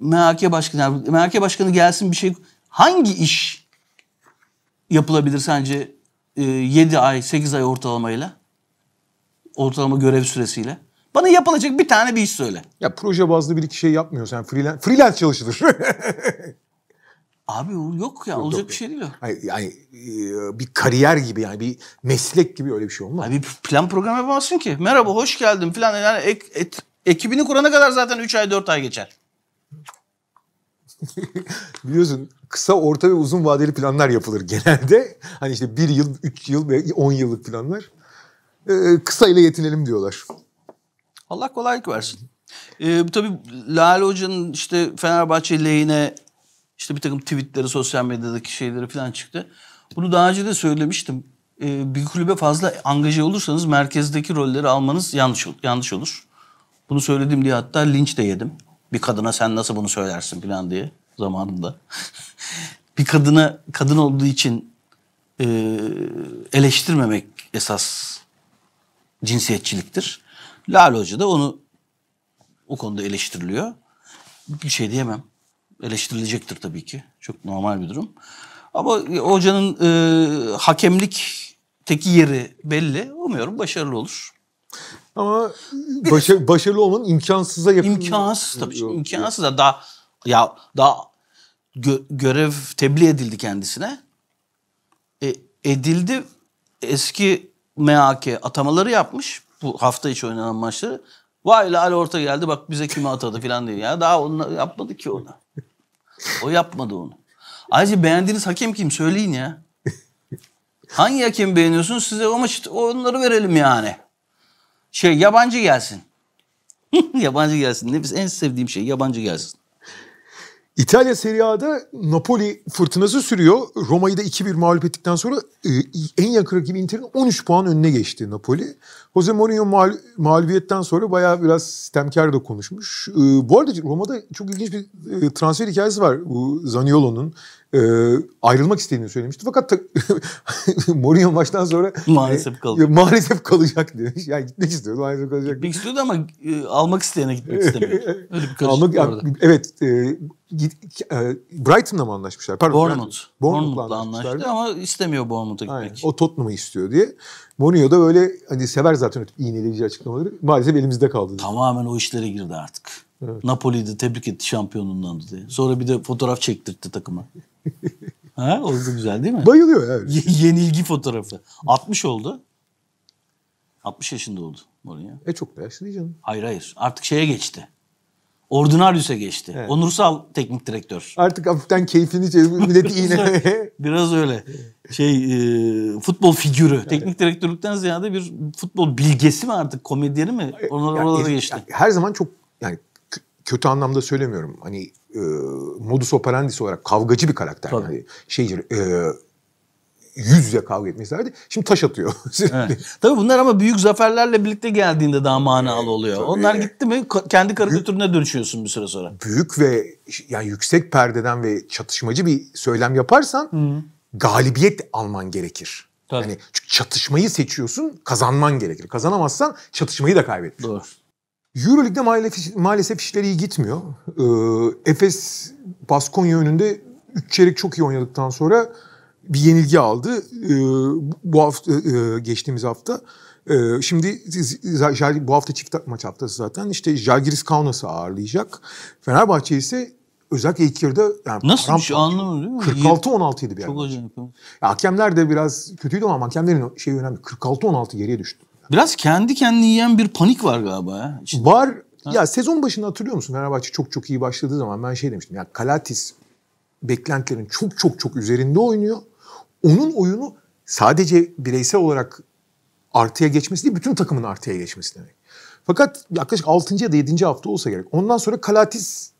MHK başkanı, MHK başkanı gelsin bir şey hangi iş yapılabilir sence 7 e, ay, 8 ay ortalamayla? Ortalama görev süresiyle. Bana yapılacak bir tane bir iş söyle. Ya proje bazlı bir iki şey yapmıyor sen freelance, freelance çalışılır. Abi yok ya yok, olacak yok. bir şey değil o. Hayır, yani e, bir kariyer gibi yani bir meslek gibi öyle bir şey olmaz. Abi plan program yapamazsın ki. Merhaba hoş geldin falan yani ek, et, ekibini kurana kadar zaten 3 ay 4 ay geçer. Biliyorsun kısa, orta ve uzun vadeli planlar yapılır genelde. Hani işte 1 yıl, 3 yıl ve 10 yıllık planlar. Ee, kısa ile yetinelim diyorlar. Allah kolaylık versin. Ee, tabii Lale Hoca'nın işte Fenerbahçe lehine işte bir takım tweetleri, sosyal medyadaki şeyleri falan çıktı. Bunu daha önce de söylemiştim. Ee, bir kulübe fazla angaje olursanız merkezdeki rolleri almanız yanlış yanlış olur. Bunu söyledim diye hatta linç de yedim. Bir kadına sen nasıl bunu söylersin falan diye zamanında. bir kadına kadın olduğu için e, eleştirmemek esas cinsiyetçiliktir. Lal Hoca da onu o konuda eleştiriliyor. Bir şey diyemem eleştirilecektir tabii ki. Çok normal bir durum. Ama hocanın e, hakemlik teki yeri belli. Umuyorum başarılı olur. Ama başa, başarılı olmanın imkansıza yakın. İmkansız tabii. Yok, imkansız da daha ya daha gö- görev tebliğ edildi kendisine. E, edildi. Eski MHK atamaları yapmış. Bu hafta içi oynanan maçları. Vay la orta geldi bak bize kimi atadı falan diyor. Ya daha onu yapmadı ki ona. O yapmadı onu. Ayrıca beğendiğiniz hakem kim söyleyin ya. Hangi hakemi beğeniyorsunuz size o maçı onları verelim yani. Şey yabancı gelsin. yabancı gelsin. Nefis en sevdiğim şey yabancı gelsin. İtalya Serie A'da Napoli fırtınası sürüyor. Roma'yı da 2-1 mağlup ettikten sonra e, en yakın rakibi Inter'in 13 puan önüne geçti Napoli. Jose Mourinho mağl- mağlubiyetten sonra bayağı biraz sistemkar da konuşmuş. E, bu arada Roma'da çok ilginç bir e, transfer hikayesi var bu Zaniolo'nun e, ayrılmak istediğini söylemişti. Fakat Mourinho maçtan sonra maalesef e, maalesef kalacak demiş. Yani gitmek istiyordu maalesef kalacak. Gitmek istiyordu ama e, almak isteyene gitmek istemiyor. Öyle bir almak, orada. Evet. E, git, e, Brighton'la mı anlaşmışlar? Pardon, Bournemouth. Bournemouth'la, Bournemouth'la anlaştı ama istemiyor Bournemouth'a gitmek. Aynen. O Tottenham'ı istiyor diye. Mourinho da böyle hani sever zaten iğneleyici açıklamaları. Maalesef elimizde kaldı. Tamamen o işlere girdi artık. Evet. Napoli'de tebrik etti şampiyonundan diye. Sonra bir de fotoğraf çektirtti takıma. ha, oldu güzel değil mi? Bayılıyor evet. Ye- yenilgi fotoğrafı. 60 oldu. 60 yaşında oldu Mourinho. E çok da yaşlı canım. Hayır hayır. Artık şeye geçti. Ordinaryus'e geçti. Evet. Onursal teknik direktör. Artık hafiften keyfini çek, milleti iğne. Biraz öyle. Şey e, futbol figürü. Evet. Teknik direktörlükten ziyade bir futbol bilgesi mi artık? Komedyeni mi? Onlar yani, oralara geçti. Yani, her zaman çok yani kötü anlamda söylemiyorum. Hani e, modus operandi olarak kavgacı bir karakter. Tabii. Hani şeyci e, yüz yüze kavga etmişlerdi. şimdi taş atıyor. evet. Tabii bunlar ama büyük zaferlerle birlikte geldiğinde daha manalı oluyor. Tabii. Onlar gitti mi kendi karikatürüne büyük, dönüşüyorsun bir süre sonra. Büyük ve yani yüksek perdeden ve çatışmacı bir söylem yaparsan Hı. galibiyet alman gerekir. Tabii. Yani çünkü çatışmayı seçiyorsun, kazanman gerekir. Kazanamazsan çatışmayı da kaybetmiş Doğru. Euroleague'de maalesef, maalesef işleri iyi gitmiyor. Ee, Efes Baskonya önünde 3 çeyrek çok iyi oynadıktan sonra bir yenilgi aldı. Ee, bu hafta e, geçtiğimiz hafta. Ee, şimdi bu hafta çift maç haftası zaten. İşte Jalgiris Kaunas'ı ağırlayacak. Fenerbahçe ise özellikle ilk yarıda yani Nasıl bir şey anlamadım değil mi? 46-16 idi bir Çok acayip. Ya, hakemler de biraz kötüydü ama hakemlerin şeyi önemli. 46-16 geriye düştü. Biraz kendi kendini yiyen bir panik var galiba. Ya. İşte. Var. Ha? Ya sezon başında hatırlıyor musun? Fenerbahçe çok çok iyi başladığı zaman ben şey demiştim. Ya Kalatis beklentilerin çok çok çok üzerinde oynuyor. Onun oyunu sadece bireysel olarak artıya geçmesi değil, bütün takımın artıya geçmesi demek. Fakat yaklaşık 6. ya da 7. hafta olsa gerek. Ondan sonra Kalatis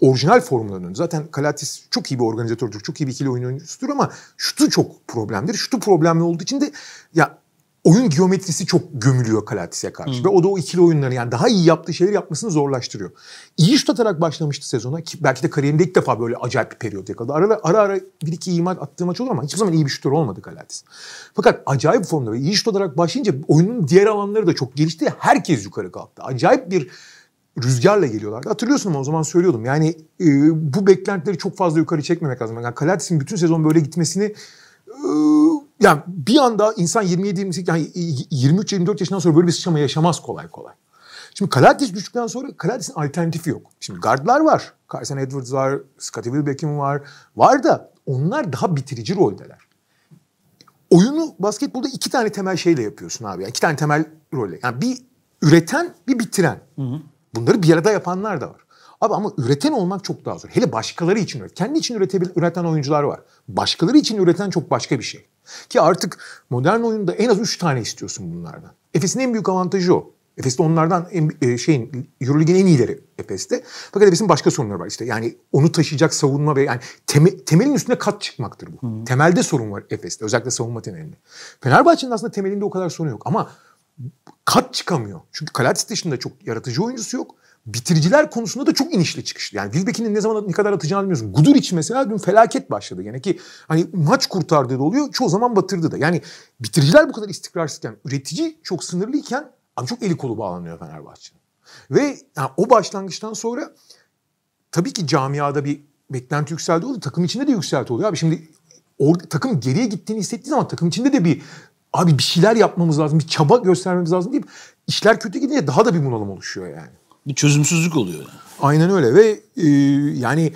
orijinal formuna döndü. Zaten Kalatis çok iyi bir organizatördür, çok iyi bir ikili oyun oyuncusudur ama şutu çok problemdir. Şutu problemli olduğu için de ya oyun geometrisi çok gömülüyor Kalatis'e karşı. Hmm. Ve o da o ikili oyunları yani daha iyi yaptığı şeyler yapmasını zorlaştırıyor. İyi şut atarak başlamıştı sezona. Ki belki de kariyerinde ilk defa böyle acayip bir periyot yakaladı. Ara ara, ara bir iki iyi attığı maç olur ama hiçbir zaman iyi bir şutör olmadı Kalatis. Fakat acayip formda ve iyi şut atarak başlayınca oyunun diğer alanları da çok gelişti. Herkes yukarı kalktı. Acayip bir rüzgarla geliyorlardı. Hatırlıyorsun ama o zaman söylüyordum. Yani e, bu beklentileri çok fazla yukarı çekmemek lazım. Yani Kalatis'in bütün sezon böyle gitmesini e, yani bir anda insan 27 28 yani 23 24 yaşından sonra böyle bir sıçrama yaşamaz kolay kolay. Şimdi Kalatis düştükten sonra Kalatis'in alternatifi yok. Şimdi gardlar var. Carson Edwards var, Scottie Wilbeck'in var. Var da onlar daha bitirici roldeler. Oyunu basketbolda iki tane temel şeyle yapıyorsun abi. Yani iki tane temel rolle. Yani bir üreten, bir bitiren. Hı hı. Bunları bir arada yapanlar da var. Abi ama üreten olmak çok daha zor. Hele başkaları için üret. Kendi için üretebil üreten oyuncular var. Başkaları için üreten çok başka bir şey. Ki artık modern oyunda en az 3 tane istiyorsun bunlardan. Efes'in en büyük avantajı o. Efes'te onlardan en, e, şeyin Euroleague'in en iyileri Efes'te. Fakat Efes'in başka sorunları var işte. Yani onu taşıyacak savunma ve yani teme, temelin üstüne kat çıkmaktır bu. Hmm. Temelde sorun var Efes'te özellikle savunma temelinde. Fenerbahçe'nin aslında temelinde o kadar sorun yok ama kat çıkamıyor. Çünkü Kalatis dışında çok yaratıcı oyuncusu yok bitiriciler konusunda da çok inişli çıkışlı. Yani Wilbeck'in ne zaman ne kadar atacağını bilmiyorsun. Gudur için mesela dün felaket başladı. Yani ki hani maç kurtardığı da oluyor çoğu zaman batırdı da. Yani bitiriciler bu kadar istikrarsızken üretici çok sınırlıyken abi çok eli kolu bağlanıyor Fenerbahçe'nin. Ve yani o başlangıçtan sonra tabii ki camiada bir beklenti yükseldi oldu. Takım içinde de yükseldi oluyor. Abi şimdi orada takım geriye gittiğini hissettiği zaman takım içinde de bir abi bir şeyler yapmamız lazım, bir çaba göstermemiz lazım deyip işler kötü gidince daha da bir bunalım oluşuyor yani bir çözümsüzlük oluyor. Aynen öyle ve e, yani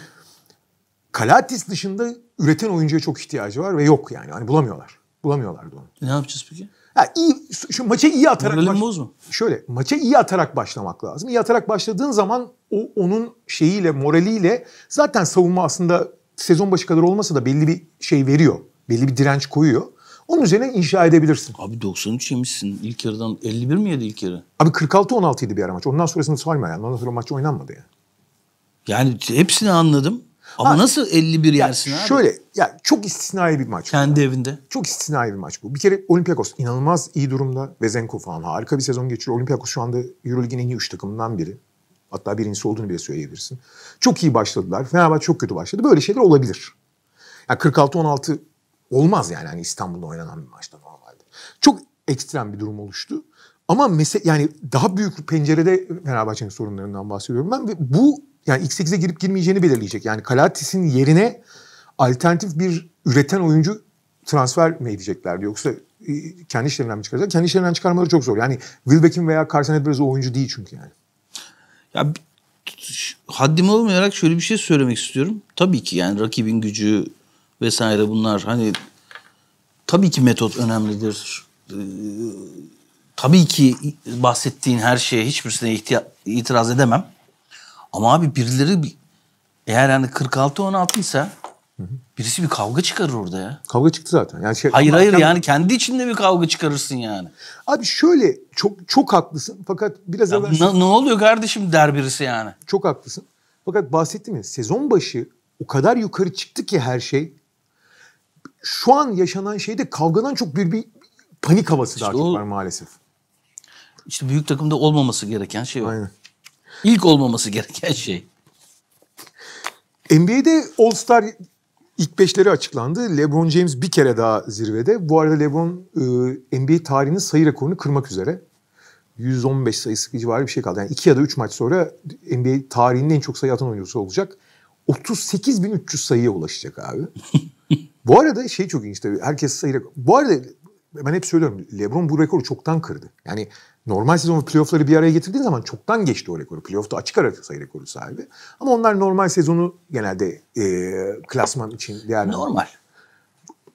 Kalatis dışında üreten oyuncuya çok ihtiyacı var ve yok yani. Hani bulamıyorlar. Bulamıyorlardı onu. Ne yapacağız peki? Ya iyi, şu maça iyi atarak Moralim baş... mu? Şöyle maça iyi atarak başlamak lazım. İyi atarak başladığın zaman o onun şeyiyle moraliyle zaten savunma aslında sezon başı kadar olmasa da belli bir şey veriyor. Belli bir direnç koyuyor. Onun üzerine inşa edebilirsin. Abi 93 yemişsin ilk yarıdan. 51 mi yedi ilk yarı? Abi 46-16 idi bir ara maç. Ondan sonrasını sayma yani. Ondan sonra maç oynanmadı yani. Yani hepsini anladım. Ama abi, nasıl 51 yersin ya abi? Şöyle ya çok istisnai bir maç. Kendi bu. evinde. Çok istisnai bir maç bu. Bir kere Olympiakos inanılmaz iyi durumda. Vezenko falan harika bir sezon geçiyor. Olympiakos şu anda Euroleague'in en iyi 3 takımından biri. Hatta birincisi olduğunu bile söyleyebilirsin. Çok iyi başladılar. Fenerbahçe çok kötü başladı. Böyle şeyler olabilir. Yani 46-16 Olmaz yani hani İstanbul'da oynanan bir maçta normalde. Çok ekstrem bir durum oluştu. Ama mesela yani daha büyük pencerede Fenerbahçe'nin sorunlarından bahsediyorum ben ve bu yani X8'e girip girmeyeceğini belirleyecek. Yani Kalatis'in yerine alternatif bir üreten oyuncu transfer mi edeceklerdi yoksa e, kendi işlerinden mi çıkaracak? Kendi işlerinden çıkarmaları çok zor. Yani Wilbeck'in veya Carson Edwards oyuncu değil çünkü yani. Ya haddim olmayarak şöyle bir şey söylemek istiyorum. Tabii ki yani rakibin gücü vesaire bunlar hani tabii ki metot önemlidir. Ee, tabii ki bahsettiğin her şeye hiçbirisine itiraz edemem. Ama abi birileri bir, eğer yani 46 16 ise birisi bir kavga çıkarır orada ya. Kavga çıktı zaten. Yani şey, hayır hayır yani kendi içinde bir kavga çıkarırsın yani. Abi şöyle çok çok haklısın fakat biraz ya evvel... Ne, ne oluyor kardeşim der birisi yani. Çok haklısın. Fakat bahsettim ya sezon başı o kadar yukarı çıktı ki her şey şu an yaşanan şeyde kavgadan çok bir, bir panik havası işte daha o, var maalesef. İşte büyük takımda olmaması gereken şey o. Aynen. İlk olmaması gereken şey. NBA'de All Star ilk beşleri açıklandı. LeBron James bir kere daha zirvede. Bu arada LeBron e, NBA tarihinin sayı rekorunu kırmak üzere. 115 sayısı civarı bir şey kaldı. Yani iki ya da üç maç sonra NBA tarihinin en çok sayı atan oyuncusu olacak. 38.300 sayıya ulaşacak abi. Bu arada şey çok ilginç tabii. Herkes sayı Bu arada ben hep söylüyorum. Lebron bu rekoru çoktan kırdı. Yani normal sezon playoff'ları bir araya getirdiği zaman çoktan geçti o rekoru. Playoff'ta açık ara sayı rekoru sahibi. Ama onlar normal sezonu genelde e, klasman için değerli. Normal.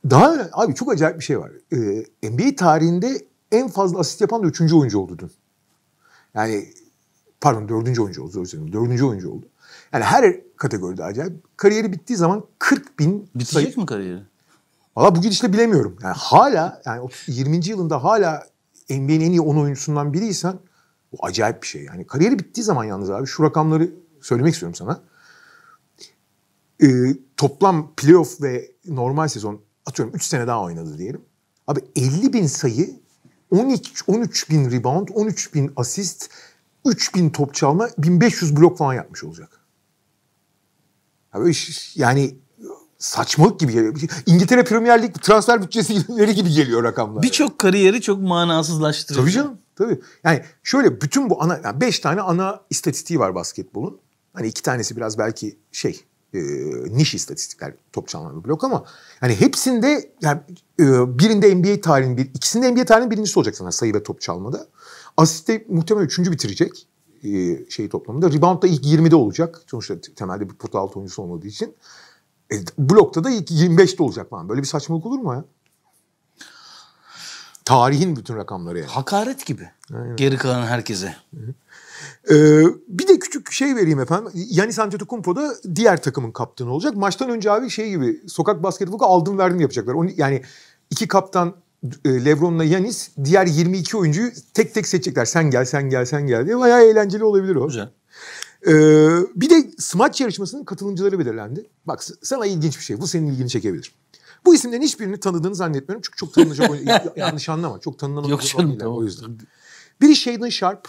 Daha abi çok acayip bir şey var. Ee, NBA tarihinde en fazla asist yapan da üçüncü oyuncu oldu dün. Yani pardon dördüncü oyuncu oldu. Dördüncü oyuncu oldu. Yani her kategoride acayip. Kariyeri bittiği zaman 40 bin... Bitecek sayı... mi kariyeri? Valla bugün işte bilemiyorum. Yani hala yani 20. yılında hala NBA'nin en iyi 10 oyuncusundan biriysen bu acayip bir şey. Yani kariyeri bittiği zaman yalnız abi şu rakamları söylemek istiyorum sana. Ee, toplam playoff ve normal sezon atıyorum 3 sene daha oynadı diyelim. Abi 50 bin sayı, 12, 13 bin rebound, 13 bin asist, 3 bin top çalma, 1500 blok falan yapmış olacak. Yani saçmalık gibi geliyor. İngiltere Premier Lig transfer bütçesi gibi geliyor rakamlar. Birçok kariyeri çok manasızlaştırıyor. Tabii canım. Tabii. Yani şöyle bütün bu ana, yani beş tane ana istatistiği var basketbolun. Hani iki tanesi biraz belki şey e, niş istatistikler top çalma blok ama hani hepsinde yani e, birinde NBA tarihinin bir, ikisinde NBA tarihinin birincisi olacak sana sayı ve top çalmada. Asiste muhtemelen üçüncü bitirecek. E, şey toplamında. Rebound da ilk 20'de olacak. Sonuçta temelde bir pota altı oyuncusu olmadığı için. E, blokta da ilk 25'te olacak falan. Böyle bir saçmalık olur mu ya? Tarihin bütün rakamları yani. Hakaret gibi. Aynen. Geri kalan herkese. Ee, bir de küçük şey vereyim efendim. Yanis Antetokounmpo da diğer takımın kaptanı olacak. Maçtan önce abi şey gibi sokak basketbolu aldım verdim yapacaklar. Onu, yani iki kaptan e, Lebron'la Yanis diğer 22 oyuncuyu tek tek seçecekler. Sen gel, sen gel, sen gel diye. Bayağı eğlenceli olabilir o. Güzel. Ee, bir de smaç yarışmasının katılımcıları belirlendi. Bak sana ilginç bir şey. Bu senin ilgini çekebilir. Bu isimlerin hiçbirini tanıdığını zannetmiyorum. Çünkü çok tanınacak oyuncu. Yanlış anlama. Çok tanınan Yok canım, tamam. o yüzden. Biri Shaden Sharp.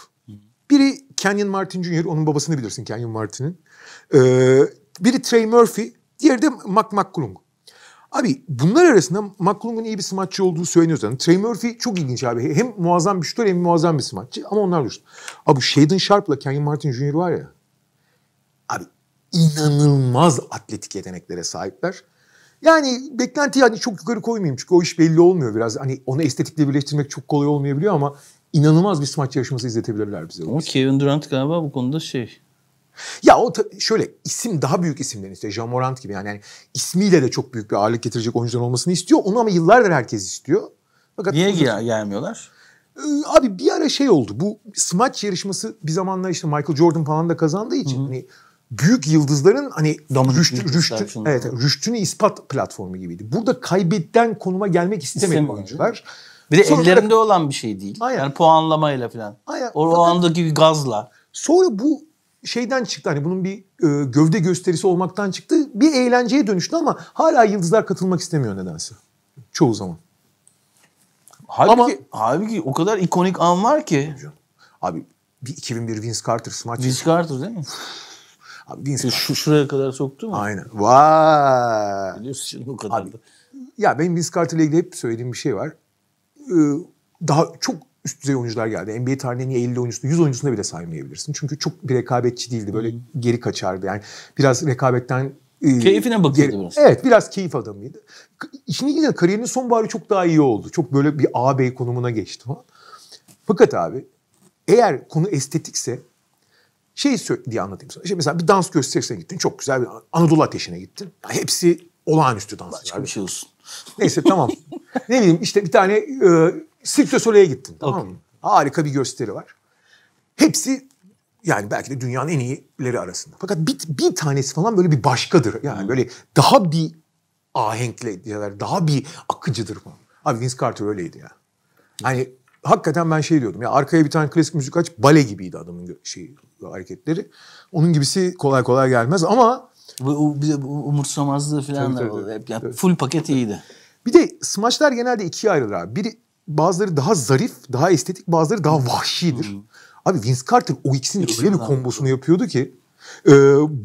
Biri Kenyon Martin Jr. Onun babasını bilirsin Kenyon Martin'in. Ee, biri Trey Murphy. Diğeri de Mac McClung. Abi bunlar arasında McCollum'un iyi bir smaççı olduğu söyleniyor zaten. Trey Murphy çok ilginç abi. Hem muazzam bir şutör hem muazzam bir smaççı ama onlar düştü. Abi Shaden Sharp'la Kenyon Martin Jr. var ya. Abi inanılmaz atletik yeteneklere sahipler. Yani beklenti yani çok yukarı koymayayım çünkü o iş belli olmuyor biraz. Hani onu estetikle birleştirmek çok kolay olmayabiliyor ama inanılmaz bir smaç yarışması izletebilirler bize. Ama Kevin Durant galiba bu konuda şey ya o şöyle isim daha büyük isimlerin istiyor. Jean Morant gibi yani, yani ismiyle de çok büyük bir ağırlık getirecek oyuncular olmasını istiyor. Onu ama yıllardır herkes istiyor. Fakat Niye gel- gelmiyorlar? Abi bir ara şey oldu. Bu smaç yarışması bir zamanlar işte Michael Jordan falan da kazandığı için hani büyük yıldızların hani rüştü, rüştü, evet, rüştünü ispat platformu gibiydi. Burada kaybeden konuma gelmek istemedi oyuncular. Bir de Sonra ellerinde olarak, olan bir şey değil. Aynen. Yani puanlamayla falan. Aynen. O, o andaki gazla. Sonra bu şeyden çıktı hani bunun bir e, gövde gösterisi olmaktan çıktı. Bir eğlenceye dönüştü ama hala yıldızlar katılmak istemiyor nedense. Çoğu zaman. Halbuki, ama, halbuki o kadar ikonik an var ki. Abi bir 2001 Vince Carter smaç. Vince Carter değil mi? Abi Vince Carter. Şu, şuraya kadar soktu mu? Aynen. Vay. Biliyorsun şimdi o kadar Abi, da. Ya benim Vince Carter ile ilgili hep söylediğim bir şey var. Ee, daha çok üst düzey oyuncular geldi. NBA tarihinin 50 oyuncusunu, 100 oyuncusuna bile saymayabilirsin. Çünkü çok bir rekabetçi değildi. Böyle hmm. geri kaçardı. Yani biraz rekabetten e, Keyfine bakıyordu Evet biraz keyif adamıydı. İşin ilginç kariyerinin sonbaharı çok daha iyi oldu. Çok böyle bir ağabey konumuna geçti falan. Fakat abi eğer konu estetikse şey diye anlatayım sana. İşte mesela bir dans gösterisine gittin. Çok güzel bir Anadolu Ateşi'ne gittin. Yani hepsi olağanüstü dansçılar. Başka bir şey olsun. Neyse tamam. ne bileyim işte bir tane e, Cirque Soleil'e gittin tamam okay. Harika bir gösteri var. Hepsi yani belki de dünyanın en iyileri arasında. Fakat bir, bir tanesi falan böyle bir başkadır. Yani hmm. böyle daha bir ahenkle diyorlar. Daha bir akıcıdır falan. Abi Vince Carter öyleydi ya. Hani hakikaten ben şey diyordum ya arkaya bir tane klasik müzik aç bale gibiydi adamın şey hareketleri. Onun gibisi kolay kolay gelmez ama bu, bize umursamazlığı falan tabii, da tabii, hep yani full paket iyiydi. Bir de smaçlar genelde ikiye ayrılır abi. Biri bazıları daha zarif, daha estetik, bazıları daha hmm. vahşidir. Hmm. Abi Vince Carter o ikisinin İkisi öyle bir kombosunu yapıyordu ki. Ee,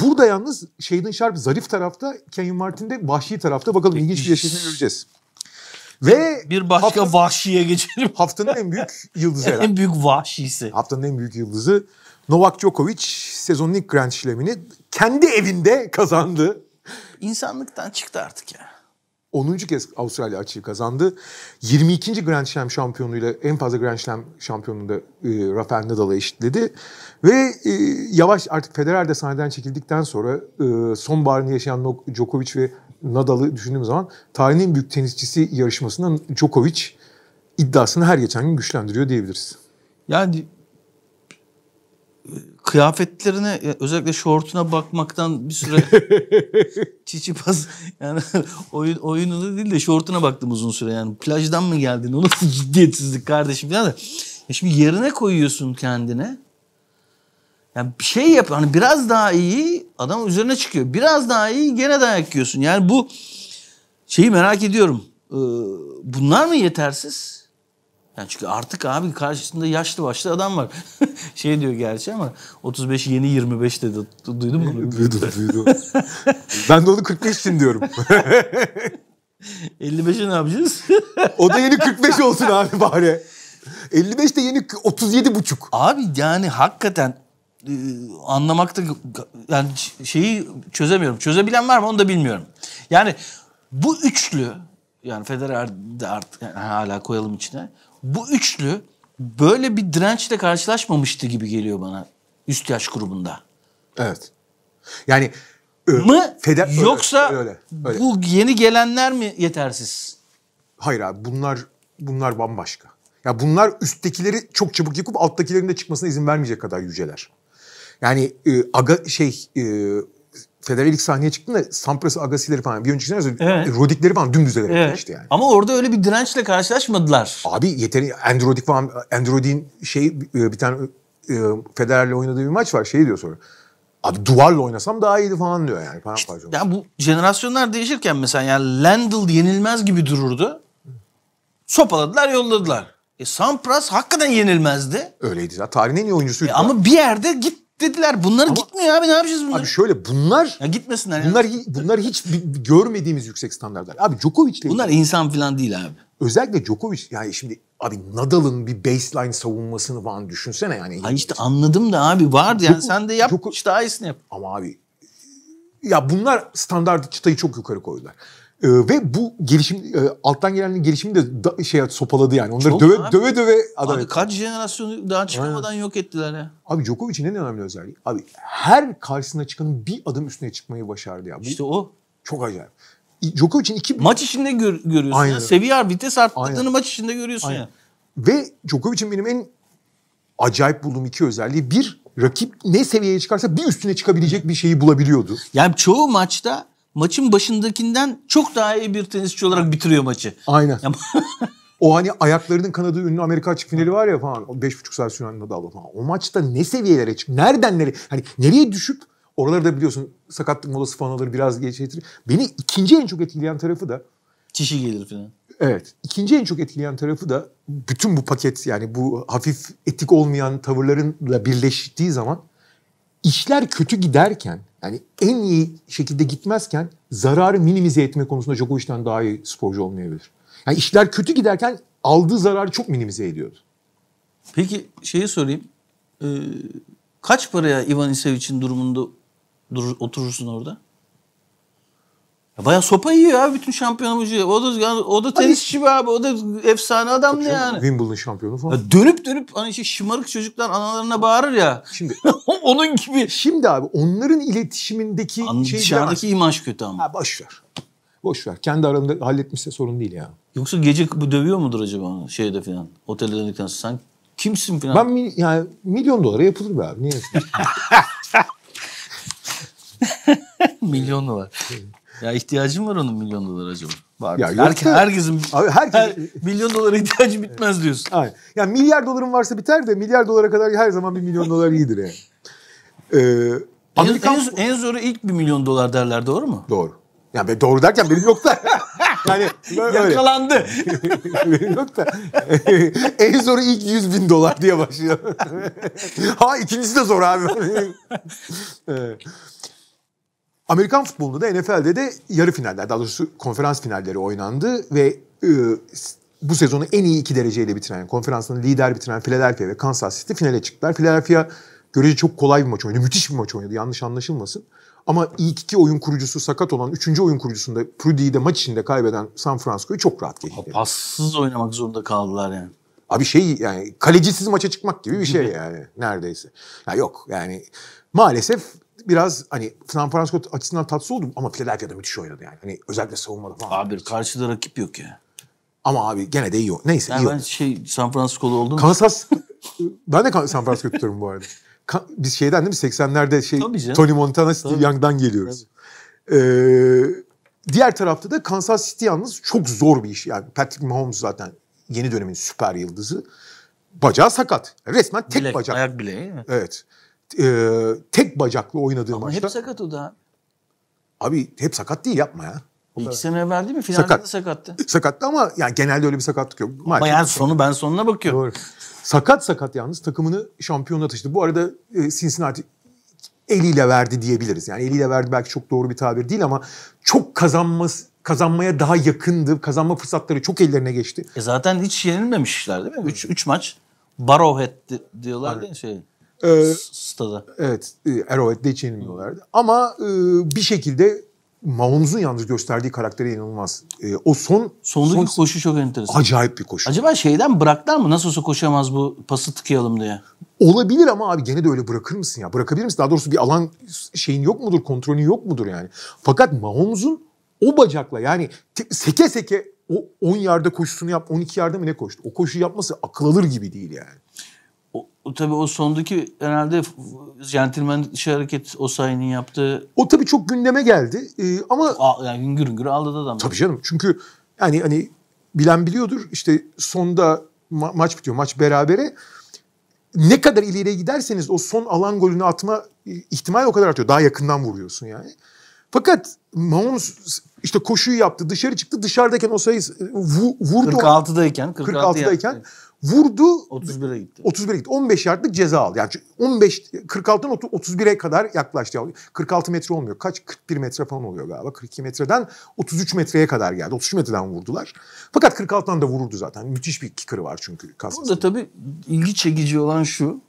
burada yalnız Shaden Sharp zarif tarafta, Kenyon Martin de vahşi tarafta. Bakalım ilginç bir yaşasını göreceğiz. Ve bir başka haftanın, vahşiye geçelim. haftanın en büyük yıldızı herhalde. en büyük vahşisi. Haftanın en büyük yıldızı Novak Djokovic sezonun ilk Grand Slam'ini kendi evinde kazandı. İnsanlıktan çıktı artık ya. 10. kez Avustralya açığı kazandı. 22. Grand Slam şampiyonuyla en fazla Grand Slam şampiyonunu da e, Rafael Nadal'a eşitledi. Ve e, yavaş artık Federer de sahneden çekildikten sonra e, sonbaharını yaşayan Djokovic ve Nadal'ı düşündüğüm zaman tarihin büyük tenisçisi yarışmasında Djokovic iddiasını her geçen gün güçlendiriyor diyebiliriz. Yani kıyafetlerine özellikle şortuna bakmaktan bir süre çiçi pas yani oyun oyununu değil de şortuna baktım uzun süre yani plajdan mı geldin olur ciddiyetsizlik kardeşim ya da. Ya şimdi yerine koyuyorsun kendine. Yani bir şey yap hani biraz daha iyi adam üzerine çıkıyor. Biraz daha iyi gene dayak yiyorsun. Yani bu şeyi merak ediyorum. Ee, bunlar mı yetersiz? Yani çünkü artık abi karşısında yaşlı başlı adam var. şey diyor gerçi ama 35 yeni 25 dedi. Duydun mu? duydum duydum. ben de onu 45 için diyorum. 55'e ne yapacağız? o da yeni 45 olsun abi bari. 55 de yeni 37 buçuk. Abi yani hakikaten e, anlamakta yani şeyi çözemiyorum. Çözebilen var mı onu da bilmiyorum. Yani bu üçlü yani Federer de artık yani hala koyalım içine bu üçlü böyle bir dirençle karşılaşmamıştı gibi geliyor bana üst yaş grubunda. Evet. Yani mı feder, yoksa öyle, öyle, öyle. bu yeni gelenler mi yetersiz? Hayır abi bunlar bunlar bambaşka. Ya bunlar üsttekileri çok çabuk yıkıp alttakilerin de çıkmasına izin vermeyecek kadar yüceler. Yani e, aga şey e, Federer ilk sahneye çıktığında Sampras, Agassi'leri falan bir önceki sene Rodik'leri falan dümdüz ederek evet. geçti yani. Ama orada öyle bir dirençle karşılaşmadılar. Abi yeteri Andrew Rodik falan Andrew Rodik'in şey e, bir tane e, Federer'le oynadığı bir maç var şey diyor sonra. Abi duvarla oynasam daha iyiydi falan diyor yani. Falan falan. yani bu jenerasyonlar değişirken mesela yani Landl yenilmez gibi dururdu. Sopaladılar yolladılar. E Sampras hakikaten yenilmezdi. Öyleydi zaten Tarihin en iyi oyuncusuydu. E, ama bir yerde git dediler. Bunlar Ama, gitmiyor abi ne yapacağız bunları? Abi şöyle bunlar ya gitmesinler. Bunlar yani. bunlar hiç görmediğimiz yüksek standartlar. Abi Djokovic'le Bunlar ilgili. insan falan değil abi. Özellikle Djokovic yani şimdi abi Nadal'ın bir baseline savunmasını falan düşünsene yani. Ay işte anladım da abi vardı yani Djoko, sen de yap Djoko, işte aynısını yap. Ama abi ya bunlar standart çıtayı çok yukarı koydular. Ee, ve bu gelişim e, alttan gelenin gelişimi de da, şey sopaladı yani. Onları Çok döve, abi. döve döve adam Abi etti. kaç jenerasyonu daha çıkmadan Aynen. yok ettiler ya. Abi Djokovic'in en önemli özelliği. Abi her karşısına çıkanın bir adım üstüne çıkmayı başardı ya. Bu işte o. Çok acayip. Djokovic'in iki... Maç içinde gör, görüyorsun Aynen. ya. Seviye vites arttırdığını Aynen. maç içinde görüyorsun Aynen. ya. Ve Djokovic'in benim en acayip bulduğum iki özelliği. Bir, rakip ne seviyeye çıkarsa bir üstüne çıkabilecek bir şeyi bulabiliyordu. Yani çoğu maçta maçın başındakinden çok daha iyi bir tenisçi olarak bitiriyor maçı. Aynen. o hani ayaklarının kanadığı ünlü Amerika açık finali var ya falan. 5,5 saat süren Nadal'la falan. O maçta ne seviyelere çık, nereden nereye, hani nereye düşüp oraları da biliyorsun sakatlık molası falan alır biraz geçirir. Beni ikinci en çok etkileyen tarafı da Çişi gelir falan. Evet. İkinci en çok etkileyen tarafı da bütün bu paket yani bu hafif etik olmayan tavırlarınla birleştiği zaman işler kötü giderken yani en iyi şekilde gitmezken zararı minimize etme konusunda Djokovic'den daha iyi sporcu olmayabilir. Yani işler kötü giderken aldığı zararı çok minimize ediyordu. Peki şeyi sorayım. Ee, kaç paraya Ivan İsevic'in durumunda dur, oturursun orada? Baya sopa yiyor abi bütün şampiyon hoca. Şey. O da yani o da tenisçi be abi. O da efsane adam ne yani. Wimbledon şampiyonu falan. Ya dönüp dönüp hani işte şımarık çocuklar analarına bağırır ya. Şimdi onun gibi. Şimdi abi onların iletişimindeki An, şey dışarıdaki bilemez. imaj kötü ama. Ha boş ver. Boş ver. Kendi aralarında halletmişse sorun değil ya. Yoksa gece bu dövüyor mudur acaba onu şeyde falan? Otelde döndükten sen kimsin falan? Ben mi, yani milyon dolara yapılır be abi. Niye? Milyon dolar. Ya ihtiyacım var onun milyon dolar acaba? Var. Ya yok Herke, da- herkesin Abi herkes... her, milyon dolara ihtiyacı bitmez diyorsun. Aynen. Yani milyar doların varsa biter de milyar dolara kadar her zaman bir milyon dolar iyidir yani. Ee, En- Amerikan... en, en zoru ilk bir milyon dolar derler doğru mu? Doğru. Yani doğru derken benim yok da. yani böyle- Yakalandı. Benim yok da. en zoru ilk 100 bin dolar diye başlıyor. ha ikincisi de zor abi. Evet. Amerikan futbolunda da NFL'de de yarı finaller, daha doğrusu konferans finalleri oynandı ve e, bu sezonu en iyi iki dereceyle bitiren, konferansın lider bitiren Philadelphia ve Kansas City finale çıktılar. Philadelphia görece çok kolay bir maç oynadı. Müthiş bir maç oynadı. Yanlış anlaşılmasın. Ama ilk iki oyun kurucusu sakat olan üçüncü oyun kurucusunda Prudy'yi de maç içinde kaybeden San Francisco'yu çok rahat geçti. Passız oynamak zorunda kaldılar yani. Abi şey yani kalecisiz maça çıkmak gibi bir şey yani neredeyse. Ya yok yani maalesef biraz hani San Francisco açısından tatsız oldu ama Philadelphia'da müthiş oynadı yani. Hani özellikle savunmada falan. Abi karşıda rakip yok ya. Ama abi gene de iyi. o. Neyse Yani iyi. ben oldu. şey San Francisco'lu oldum. Kansas ben de San Francisco'yu tutuyorum bu arada. Biz şeyden değil mi 80'lerde şey Tony Montana, Steve Young'dan geliyoruz. Ee, diğer tarafta da Kansas City yalnız çok zor bir iş. Yani Patrick Mahomes zaten yeni dönemin süper yıldızı. Bacağı sakat. Resmen tek Bilek, bacak. Ayak bileği. mi? Evet e, tek bacaklı oynadığı Ama maçta. hep sakat o da. Abi hep sakat değil yapma ya. O İki sene evvel değil mi? Finalde sakat. de sakattı. Sakattı ama yani genelde öyle bir sakatlık yok. Ama Maç- yani sonu ben sonuna bakıyorum. Doğru. Sakat sakat yalnız takımını şampiyonluğa taşıdı. Bu arada e, Cincinnati eliyle verdi diyebiliriz. Yani eliyle verdi belki çok doğru bir tabir değil ama çok kazanması kazanmaya daha yakındı. Kazanma fırsatları çok ellerine geçti. E zaten hiç yenilmemişler değil mi? üç, üç maç. Barrowhead diyorlar değil mi? Şey, ee, Stada. Evet. E, Arrowhead'de hiç yenilmiyorlardı. Ama e, bir şekilde Mahomes'un yalnız gösterdiği karakteri inanılmaz. E, o son... Sondaki son, koşu çok enteresan. Acayip bir koşu. Acaba şeyden bıraktılar mı? Nasıl olsa koşamaz bu pası tıkayalım diye. Olabilir ama abi gene de öyle bırakır mısın ya? Bırakabilir misin? Daha doğrusu bir alan şeyin yok mudur? Kontrolün yok mudur yani? Fakat Mahomes'un o bacakla yani seke seke o 10 yarda koşusunu yap, 12 yarda mı ne koştu? O koşu yapması akıl alır gibi değil yani. O tabii o sondaki herhalde centilmen dışı hareket o sayının yaptığı... O tabii çok gündeme geldi ee, ama... A, yani güngür güngür ağladı adam. Tabii canım çünkü yani hani bilen biliyordur işte sonda ma- maç bitiyor maç berabere ne kadar ileriye giderseniz o son alan golünü atma ihtimali o kadar artıyor. Daha yakından vuruyorsun yani. Fakat Mahomes işte koşuyu yaptı, dışarı çıktı. Dışarıdayken o sayı e, vurdu. 46'dayken. 46'dayken. 46 Vurdu. 31'e gitti. 31'e gitti. 15 yardlık ceza aldı. Yani 15 46'dan 31'e kadar yaklaştı. 46 metre olmuyor. Kaç? 41 metre falan oluyor galiba. 42 metreden 33 metreye kadar geldi. 33 metreden vurdular. Fakat 46'dan da vururdu zaten. Müthiş bir kicker'ı var çünkü kasasında. Burada tabii ilgi çekici olan şu.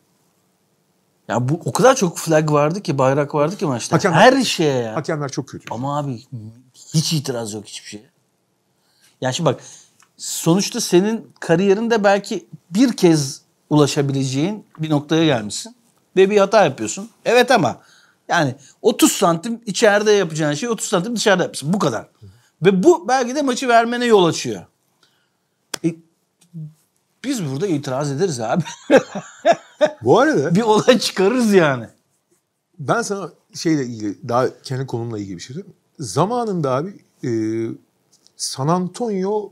Ya bu o kadar çok flag vardı ki, bayrak vardı ki maçta. Hakemler, Her şeye ya. Hakemler çok kötü. Ama abi hiç itiraz yok hiçbir şeye. Ya şimdi bak sonuçta senin kariyerinde belki bir kez ulaşabileceğin bir noktaya gelmişsin. Ve bir hata yapıyorsun. Evet ama yani 30 santim içeride yapacağın şeyi 30 santim dışarıda yapmışsın. Bu kadar. Ve bu belki de maçı vermene yol açıyor. E, biz burada itiraz ederiz abi. bu arada... bir olay çıkarırız yani. Ben sana şeyle ilgili, daha kendi konumla ilgili bir şey söyleyeyim. Zamanında abi e, San Antonio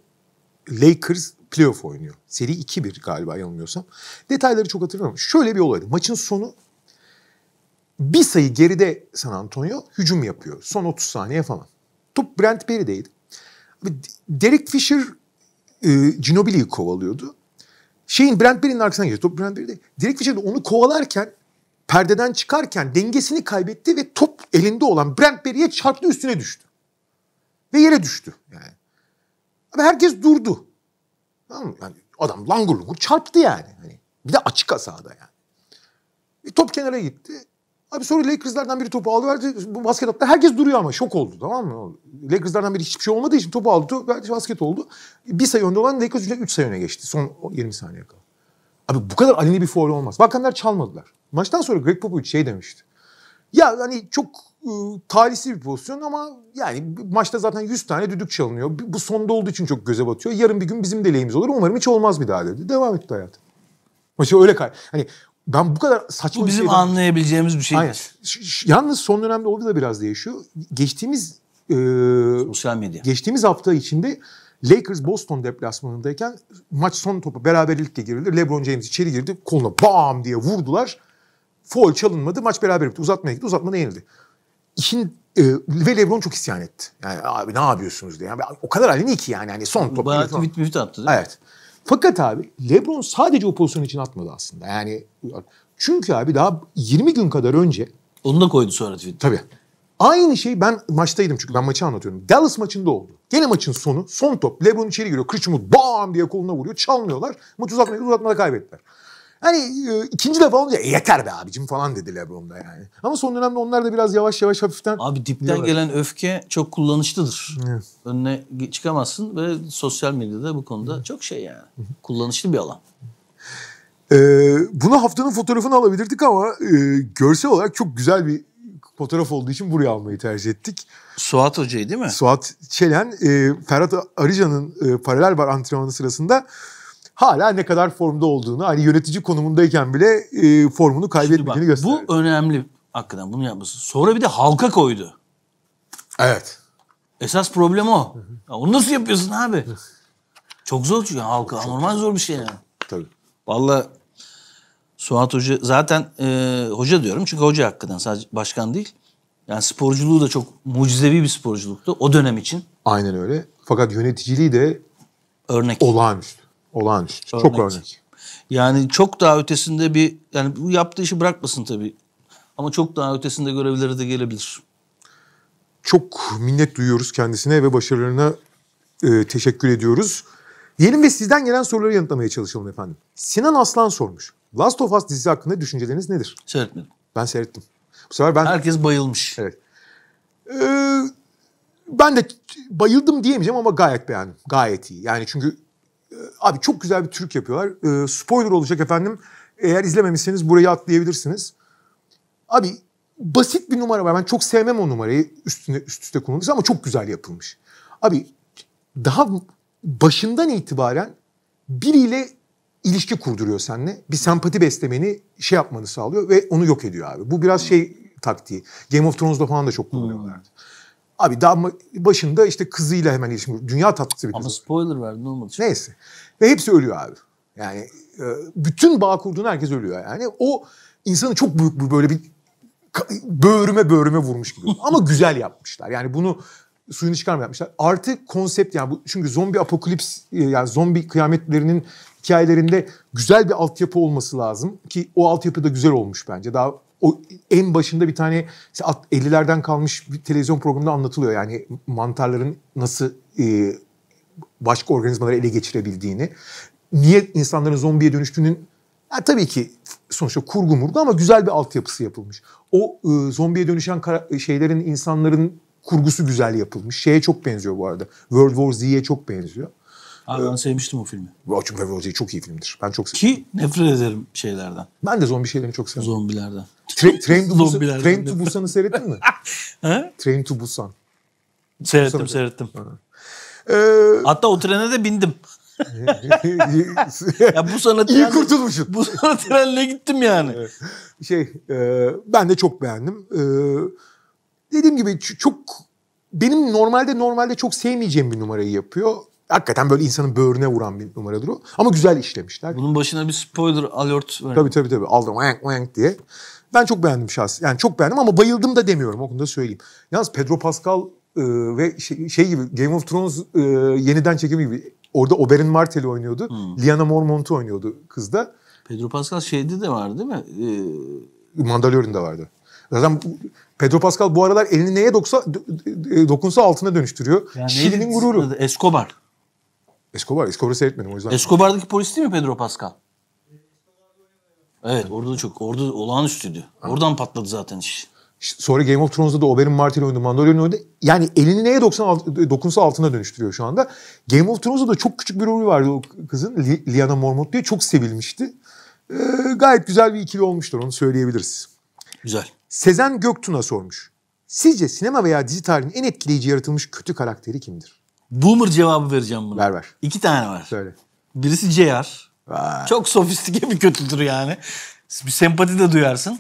Lakers playoff oynuyor. Seri 2-1 galiba yanılmıyorsam. Detayları çok hatırlamıyorum. Şöyle bir olaydı. Maçın sonu bir sayı geride San Antonio hücum yapıyor. Son 30 saniye falan. Top Brent Perry'deydi. Derek Fisher e, Ginobili'yi kovalıyordu. Şeyin Brent Perry'nin arkasına geçti. Top Brent Perry'de. Derek Fisher de onu kovalarken perdeden çıkarken dengesini kaybetti ve top elinde olan Brent Perry'e çarptı üstüne düştü. Ve yere düştü yani. Abi herkes durdu. Tamam mı? Yani adam langur langur çarptı yani. Hani bir de açık asada yani. E, top kenara gitti. Abi sonra Lakers'lardan biri topu aldı, verdi. Bu basket attı. Herkes duruyor ama şok oldu tamam mı? Lakers'lardan biri hiçbir şey olmadığı için topu aldı. Top, basket oldu. Bir sayı önde olan Lakers 3 sayı öne geçti. Son 20 saniye kaldı. Abi bu kadar aleni bir foul olmaz. Bakanlar çalmadılar. Maçtan sonra Greg Popovich şey demişti. Ya hani çok Iı, talihsiz bir pozisyon ama yani maçta zaten 100 tane düdük çalınıyor. Bu sonda olduğu için çok göze batıyor. Yarın bir gün bizim de olur. Umarım hiç olmaz bir daha dedi. Devam etti hayatı. Maçı öyle kay. Hani ben bu kadar saçma bu bizim bir şeyden... anlayabileceğimiz bir şey. Yalnız son dönemde oldu da biraz değişiyor. Geçtiğimiz e, sosyal medya. Geçtiğimiz hafta içinde Lakers Boston deplasmanındayken maç son topu beraberlikle girildi. LeBron James içeri girdi. Koluna bam diye vurdular. Foul çalınmadı. Maç beraber bitti. Uzatmaya gitti. Uzatmada yenildi işin e, ve Lebron çok isyan etti. Yani abi ne yapıyorsunuz diye. Yani, o kadar aleni ki yani. yani son top. Bayağı tweet müfit attı değil Evet. Fakat abi Lebron sadece o pozisyon için atmadı aslında. Yani çünkü abi daha 20 gün kadar önce. Onu da koydu sonra tweet. Tabii. Aynı şey ben maçtaydım çünkü ben maçı anlatıyorum. Dallas maçında oldu. Gene maçın sonu son top. Lebron içeri giriyor. kırçımut, bam diye koluna vuruyor. Çalmıyorlar. Maç uzatmaya uzatmada kaybettiler. Hani e, ikinci defa olunca e, yeter be abicim falan dedi Lebron'da yani. Ama son dönemde onlar da biraz yavaş yavaş hafiften... Abi dipten biliyorlar. gelen öfke çok kullanışlıdır. Evet. Önüne çıkamazsın ve sosyal medyada bu konuda evet. çok şey yani. Kullanışlı bir alan. Ee, bunu haftanın fotoğrafını alabilirdik ama e, görsel olarak çok güzel bir fotoğraf olduğu için buraya almayı tercih ettik. Suat Hoca'yı değil mi? Suat Çelen, e, Ferhat Arıca'nın e, paralel var antrenmanı sırasında hala ne kadar formda olduğunu hani yönetici konumundayken bile e, formunu kaybetmediğini gösterdi. Bu önemli hakikaten bunu yapması. Sonra bir de halka koydu. Evet. Esas problem o. Ya onu nasıl yapıyorsun abi? Çok zor çünkü halka. Çok Normal zor bir şey yani. Tabii. Valla Suat Hoca zaten e, hoca diyorum çünkü hoca hakikaten sadece başkan değil. Yani sporculuğu da çok mucizevi bir sporculuktu o dönem için. Aynen öyle. Fakat yöneticiliği de örnek. Olağanüstü. Olağanüstü. Örnek. Çok örnek. Yani çok daha ötesinde bir yani bu yaptığı işi bırakmasın tabii. Ama çok daha ötesinde görevleri de gelebilir. Çok minnet duyuyoruz kendisine ve başarılarına e, teşekkür ediyoruz. Diyelim ve sizden gelen soruları yanıtlamaya çalışalım efendim. Sinan Aslan sormuş. Last of Us dizisi hakkında düşünceleriniz nedir? Seyretmedim. Ben seyrettim. Bu sefer ben... Herkes bayılmış. Evet. Ee, ben de bayıldım diyemeyeceğim ama gayet beğendim. Gayet iyi. Yani çünkü Abi çok güzel bir Türk yapıyorlar. E, spoiler olacak efendim. Eğer izlememişseniz burayı atlayabilirsiniz. Abi basit bir numara var. Ben çok sevmem o numarayı üstüne üst üste konulmuş ama çok güzel yapılmış. Abi daha başından itibaren biriyle ilişki kurduruyor seninle. Bir sempati beslemeni şey yapmanı sağlıyor ve onu yok ediyor abi. Bu biraz şey taktiği. Game of Thrones'da falan da çok kullanıyorlardı. Hmm. Abi daha başında işte kızıyla hemen iletişim Dünya tatlısı bir kız. Ama spoiler verdin olmadı. Neyse. Ve hepsi ölüyor abi. Yani e, bütün bağ kurduğun herkes ölüyor yani. O insanı çok büyük bir böyle bir böğrüme böğrüme vurmuş gibi. Ama güzel yapmışlar. Yani bunu suyunu çıkarma yapmışlar. Artı konsept yani bu, çünkü zombi apokalips e, yani zombi kıyametlerinin hikayelerinde güzel bir altyapı olması lazım ki o altyapı da güzel olmuş bence. Daha o en başında bir tane 50'lerden kalmış bir televizyon programında anlatılıyor. Yani mantarların nasıl e, başka organizmaları ele geçirebildiğini. Niye insanların zombiye dönüştüğünün ya tabii ki sonuçta kurgu murgu ama güzel bir altyapısı yapılmış. O e, zombiye dönüşen kara- e, şeylerin insanların kurgusu güzel yapılmış. Şeye çok benziyor bu arada. World War Z'ye çok benziyor. Abi ben sevmiştim o filmi. Watchmen World War Z çok iyi filmdir. Ben çok seviyorum. Ki nefret ederim şeylerden. Ben de zombi şeylerini çok seviyorum. Zombilerden. Tra- Train to Busan, Train to Busan'ı seyrettin mi? ha? Train to Busan. Seyrettim, Busan'ı seyrettim. Ee, Hatta o trene de bindim. ya bu sana iyi kurtulmuşsun. Bu sana trenle gittim yani. Şey, e, ben de çok beğendim. E, dediğim gibi çok benim normalde normalde çok sevmeyeceğim bir numarayı yapıyor. Hakikaten böyle insanın böğrüne vuran bir numaradır o. Ama güzel işlemişler. Bunun başına bir spoiler alert verdim. Tabii tabii tabii. Aldım oyank oyank diye. Ben çok beğendim şahsen. Yani çok beğendim ama bayıldım da demiyorum. O konuda söyleyeyim. Yalnız Pedro Pascal e, ve şey, şey gibi Game of Thrones e, yeniden çekimi gibi. Orada Oberyn Martell'i oynuyordu. Hmm. Liana Mormont'u oynuyordu kızda. Pedro Pascal şeyde de var değil mi? Ee... Mandalorian'da vardı. Zaten Pedro Pascal bu aralar elini neye doksa, e, dokunsa altına dönüştürüyor. Yani Şilinin gururu. Escobar. Escobar. Escobar'ı seyretmedim o yüzden. Escobar'daki polis değil mi Pedro Pascal? Evet orada çok. Orada olağanüstüydü. Oradan patladı zaten iş. sonra Game of Thrones'da da Oberyn Martell oyundu, Mandalorian oyundu. Yani elini neye 96, e, dokunsa altına dönüştürüyor şu anda. Game of Thrones'da da çok küçük bir rolü vardı o kızın. Lyanna Mormont diye çok sevilmişti. Ee, gayet güzel bir ikili olmuştur onu söyleyebiliriz. Güzel. Sezen Göktun'a sormuş. Sizce sinema veya dizi tarihinin en etkileyici yaratılmış kötü karakteri kimdir? Boomer cevabı vereceğim buna. Ver ver. İki tane var. Söyle. Birisi CR. Çok sofistike bir kötüdür yani. Bir sempati de duyarsın.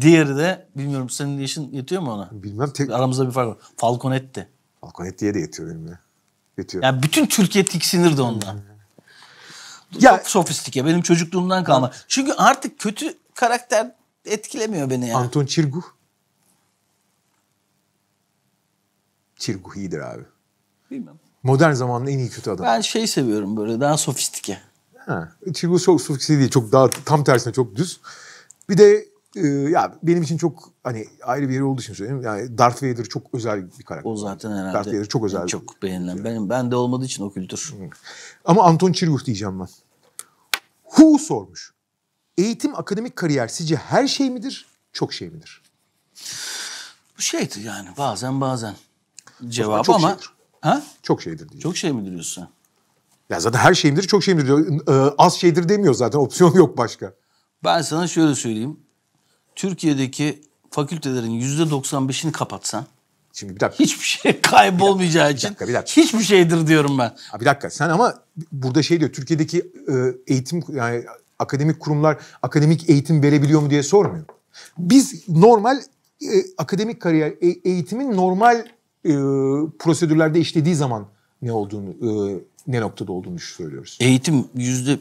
Diğeri de bilmiyorum senin işin yetiyor mu ona? Bilmem. Tek... Aramızda bir fark var. Falconetti. Falconetti de yetiyor benim ya. Yetiyor. Yani bütün Türkiye tiksinirdi ondan. ya, Çok sofistike. Benim çocukluğumdan kalma. Çünkü artık kötü karakter etkilemiyor beni yani. Anton Çirguh. Çirguh iyidir abi. Bilmem. Modern zamanın en iyi kötü adamı. Ben şey seviyorum böyle daha sofistike. Ha. Çünkü bu çok sofistike değil. Çok daha tam tersine çok düz. Bir de e, ya benim için çok hani ayrı bir yeri olduğu için söyleyeyim. Yani Darth Vader çok özel bir karakter. O zaten herhalde. Darth Vader çok özel. Çok beğenilen. Şey. Benim ben de olmadığı için o kültür. Ama Anton Çirguh diyeceğim ben. Hu sormuş. Eğitim akademik kariyer sizce her şey midir? Çok şey midir? Bu şeydi yani bazen bazen cevap ama şeydir. Ha? Çok şeydir diyor. Çok şey mi diyorsun Ya zaten her şeyimdir, çok şeyimdir diyor. Ee, az şeydir demiyor zaten. Opsiyon yok başka. Ben sana şöyle söyleyeyim. Türkiye'deki fakültelerin yüzde 95'ini kapatsan Şimdi bir dakika. hiçbir şey kaybolmayacağı bir dakika, için bir dakika, bir dakika. hiçbir şeydir diyorum ben. Ha, bir dakika sen ama burada şey diyor Türkiye'deki e, eğitim yani akademik kurumlar akademik eğitim verebiliyor mu diye sormuyor. Biz normal e, akademik kariyer e, eğitimin normal e, prosedürlerde işlediği zaman ne olduğunu e, ne noktada olduğunu söylüyoruz. Eğitim yüzde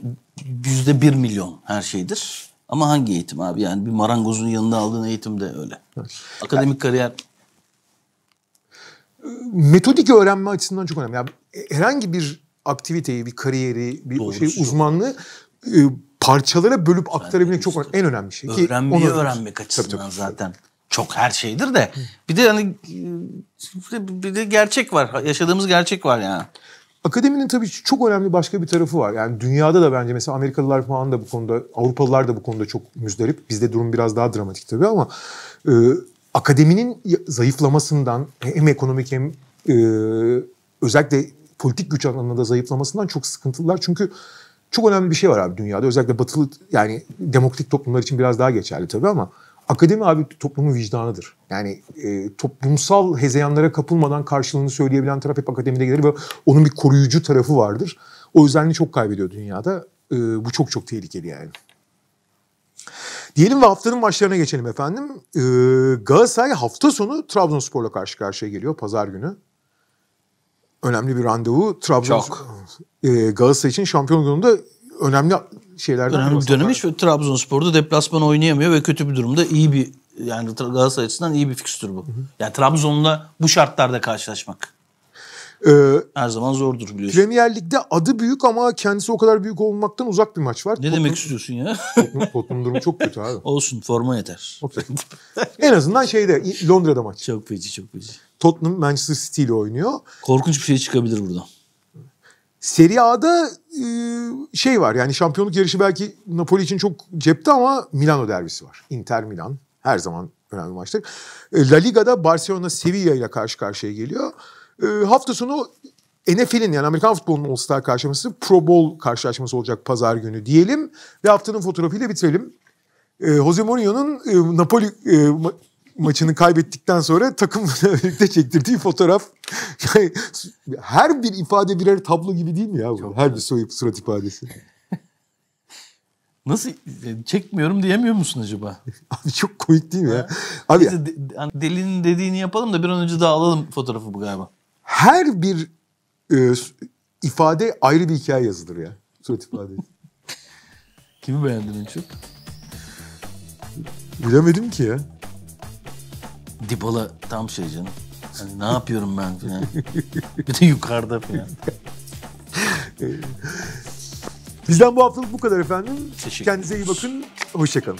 yüzde bir milyon her şeydir. Ama hangi eğitim abi? Yani bir marangozun yanında aldığın eğitim de öyle. Evet. Akademik yani, kariyer e, metodik öğrenme açısından çok önemli. Yani herhangi bir aktiviteyi, bir kariyeri, bir Doğrusu şey uzmanlığı e, parçalara bölüp aktarabilmek çok önemli. en önemli şey. Öğrenmeyi ki öğrenmek açısından tabii, tabii. zaten çok her şeydir de bir de hani bir de gerçek var. Yaşadığımız gerçek var yani. Akademinin tabii çok önemli başka bir tarafı var. Yani dünyada da bence mesela Amerikalılar falan da bu konuda, Avrupalılar da bu konuda çok müzdarip. Bizde durum biraz daha dramatik tabii ama e, akademinin zayıflamasından hem ekonomik hem e, özellikle politik güç anlamında zayıflamasından çok sıkıntılılar. Çünkü çok önemli bir şey var abi dünyada. Özellikle batılı yani demokratik toplumlar için biraz daha geçerli tabii ama Akademi abi toplumun vicdanıdır. Yani e, toplumsal hezeyanlara kapılmadan karşılığını söyleyebilen taraf hep akademide gelir ve onun bir koruyucu tarafı vardır. O özelliğini çok kaybediyor dünyada. E, bu çok çok tehlikeli yani. Diyelim ve haftanın başlarına geçelim efendim. E, Galatasaray hafta sonu Trabzonspor'la karşı karşıya geliyor pazar günü. Önemli bir randevu. Trabzonspor, E, Galatasaray için şampiyon gününde önemli şeylerden Önemli bir dönemmiş ve Trabzonspor'da deplasman oynayamıyor ve kötü bir durumda iyi bir yani Galatasaray açısından iyi bir fikstür bu. Hı hı. Yani Trabzon'la bu şartlarda karşılaşmak. Ee, Her zaman zordur biliyorsun. Premier Lig'de adı büyük ama kendisi o kadar büyük olmaktan uzak bir maç var. Ne Tottenham, demek istiyorsun ya? Tottenham, Tottenham durumu çok kötü abi. Olsun forma yeter. Okay. en azından şeyde Londra'da maç. Çok feci çok feci. Tottenham Manchester City ile oynuyor. Korkunç bir şey çıkabilir buradan. Serie A'da e, şey var yani şampiyonluk yarışı belki Napoli için çok cepte ama Milano derbisi var. Inter Milan her zaman önemli maçlar. E, La Liga'da Barcelona Sevilla ile karşı karşıya geliyor. E, hafta sonu NFL'in yani Amerikan futbolunun All Star karşılaması Pro Bowl karşılaşması olacak pazar günü diyelim. Ve haftanın fotoğrafıyla bitirelim. E, Jose Mourinho'nun e, Napoli e, maçını kaybettikten sonra takımla birlikte çektirdiği fotoğraf. Yani her bir ifade birer tablo gibi değil mi ya? Bu? her bir soyup surat ifadesi. Nasıl e, çekmiyorum diyemiyor musun acaba? Abi çok komik değil mi ya? ya? Abi Neyse, de, hani delinin dediğini yapalım da bir an önce daha alalım fotoğrafı bu galiba. Her bir e, ifade ayrı bir hikaye yazılır ya. Surat ifadesi. Kimi beğendin en çok? Bilemedim ki ya. Dibala tam şey canım. Hani ne yapıyorum ben filan. bir de yukarıda filan. Bizden bu haftalık bu kadar efendim. Teşekkür Kendinize iyi bakın. Hoşçakalın.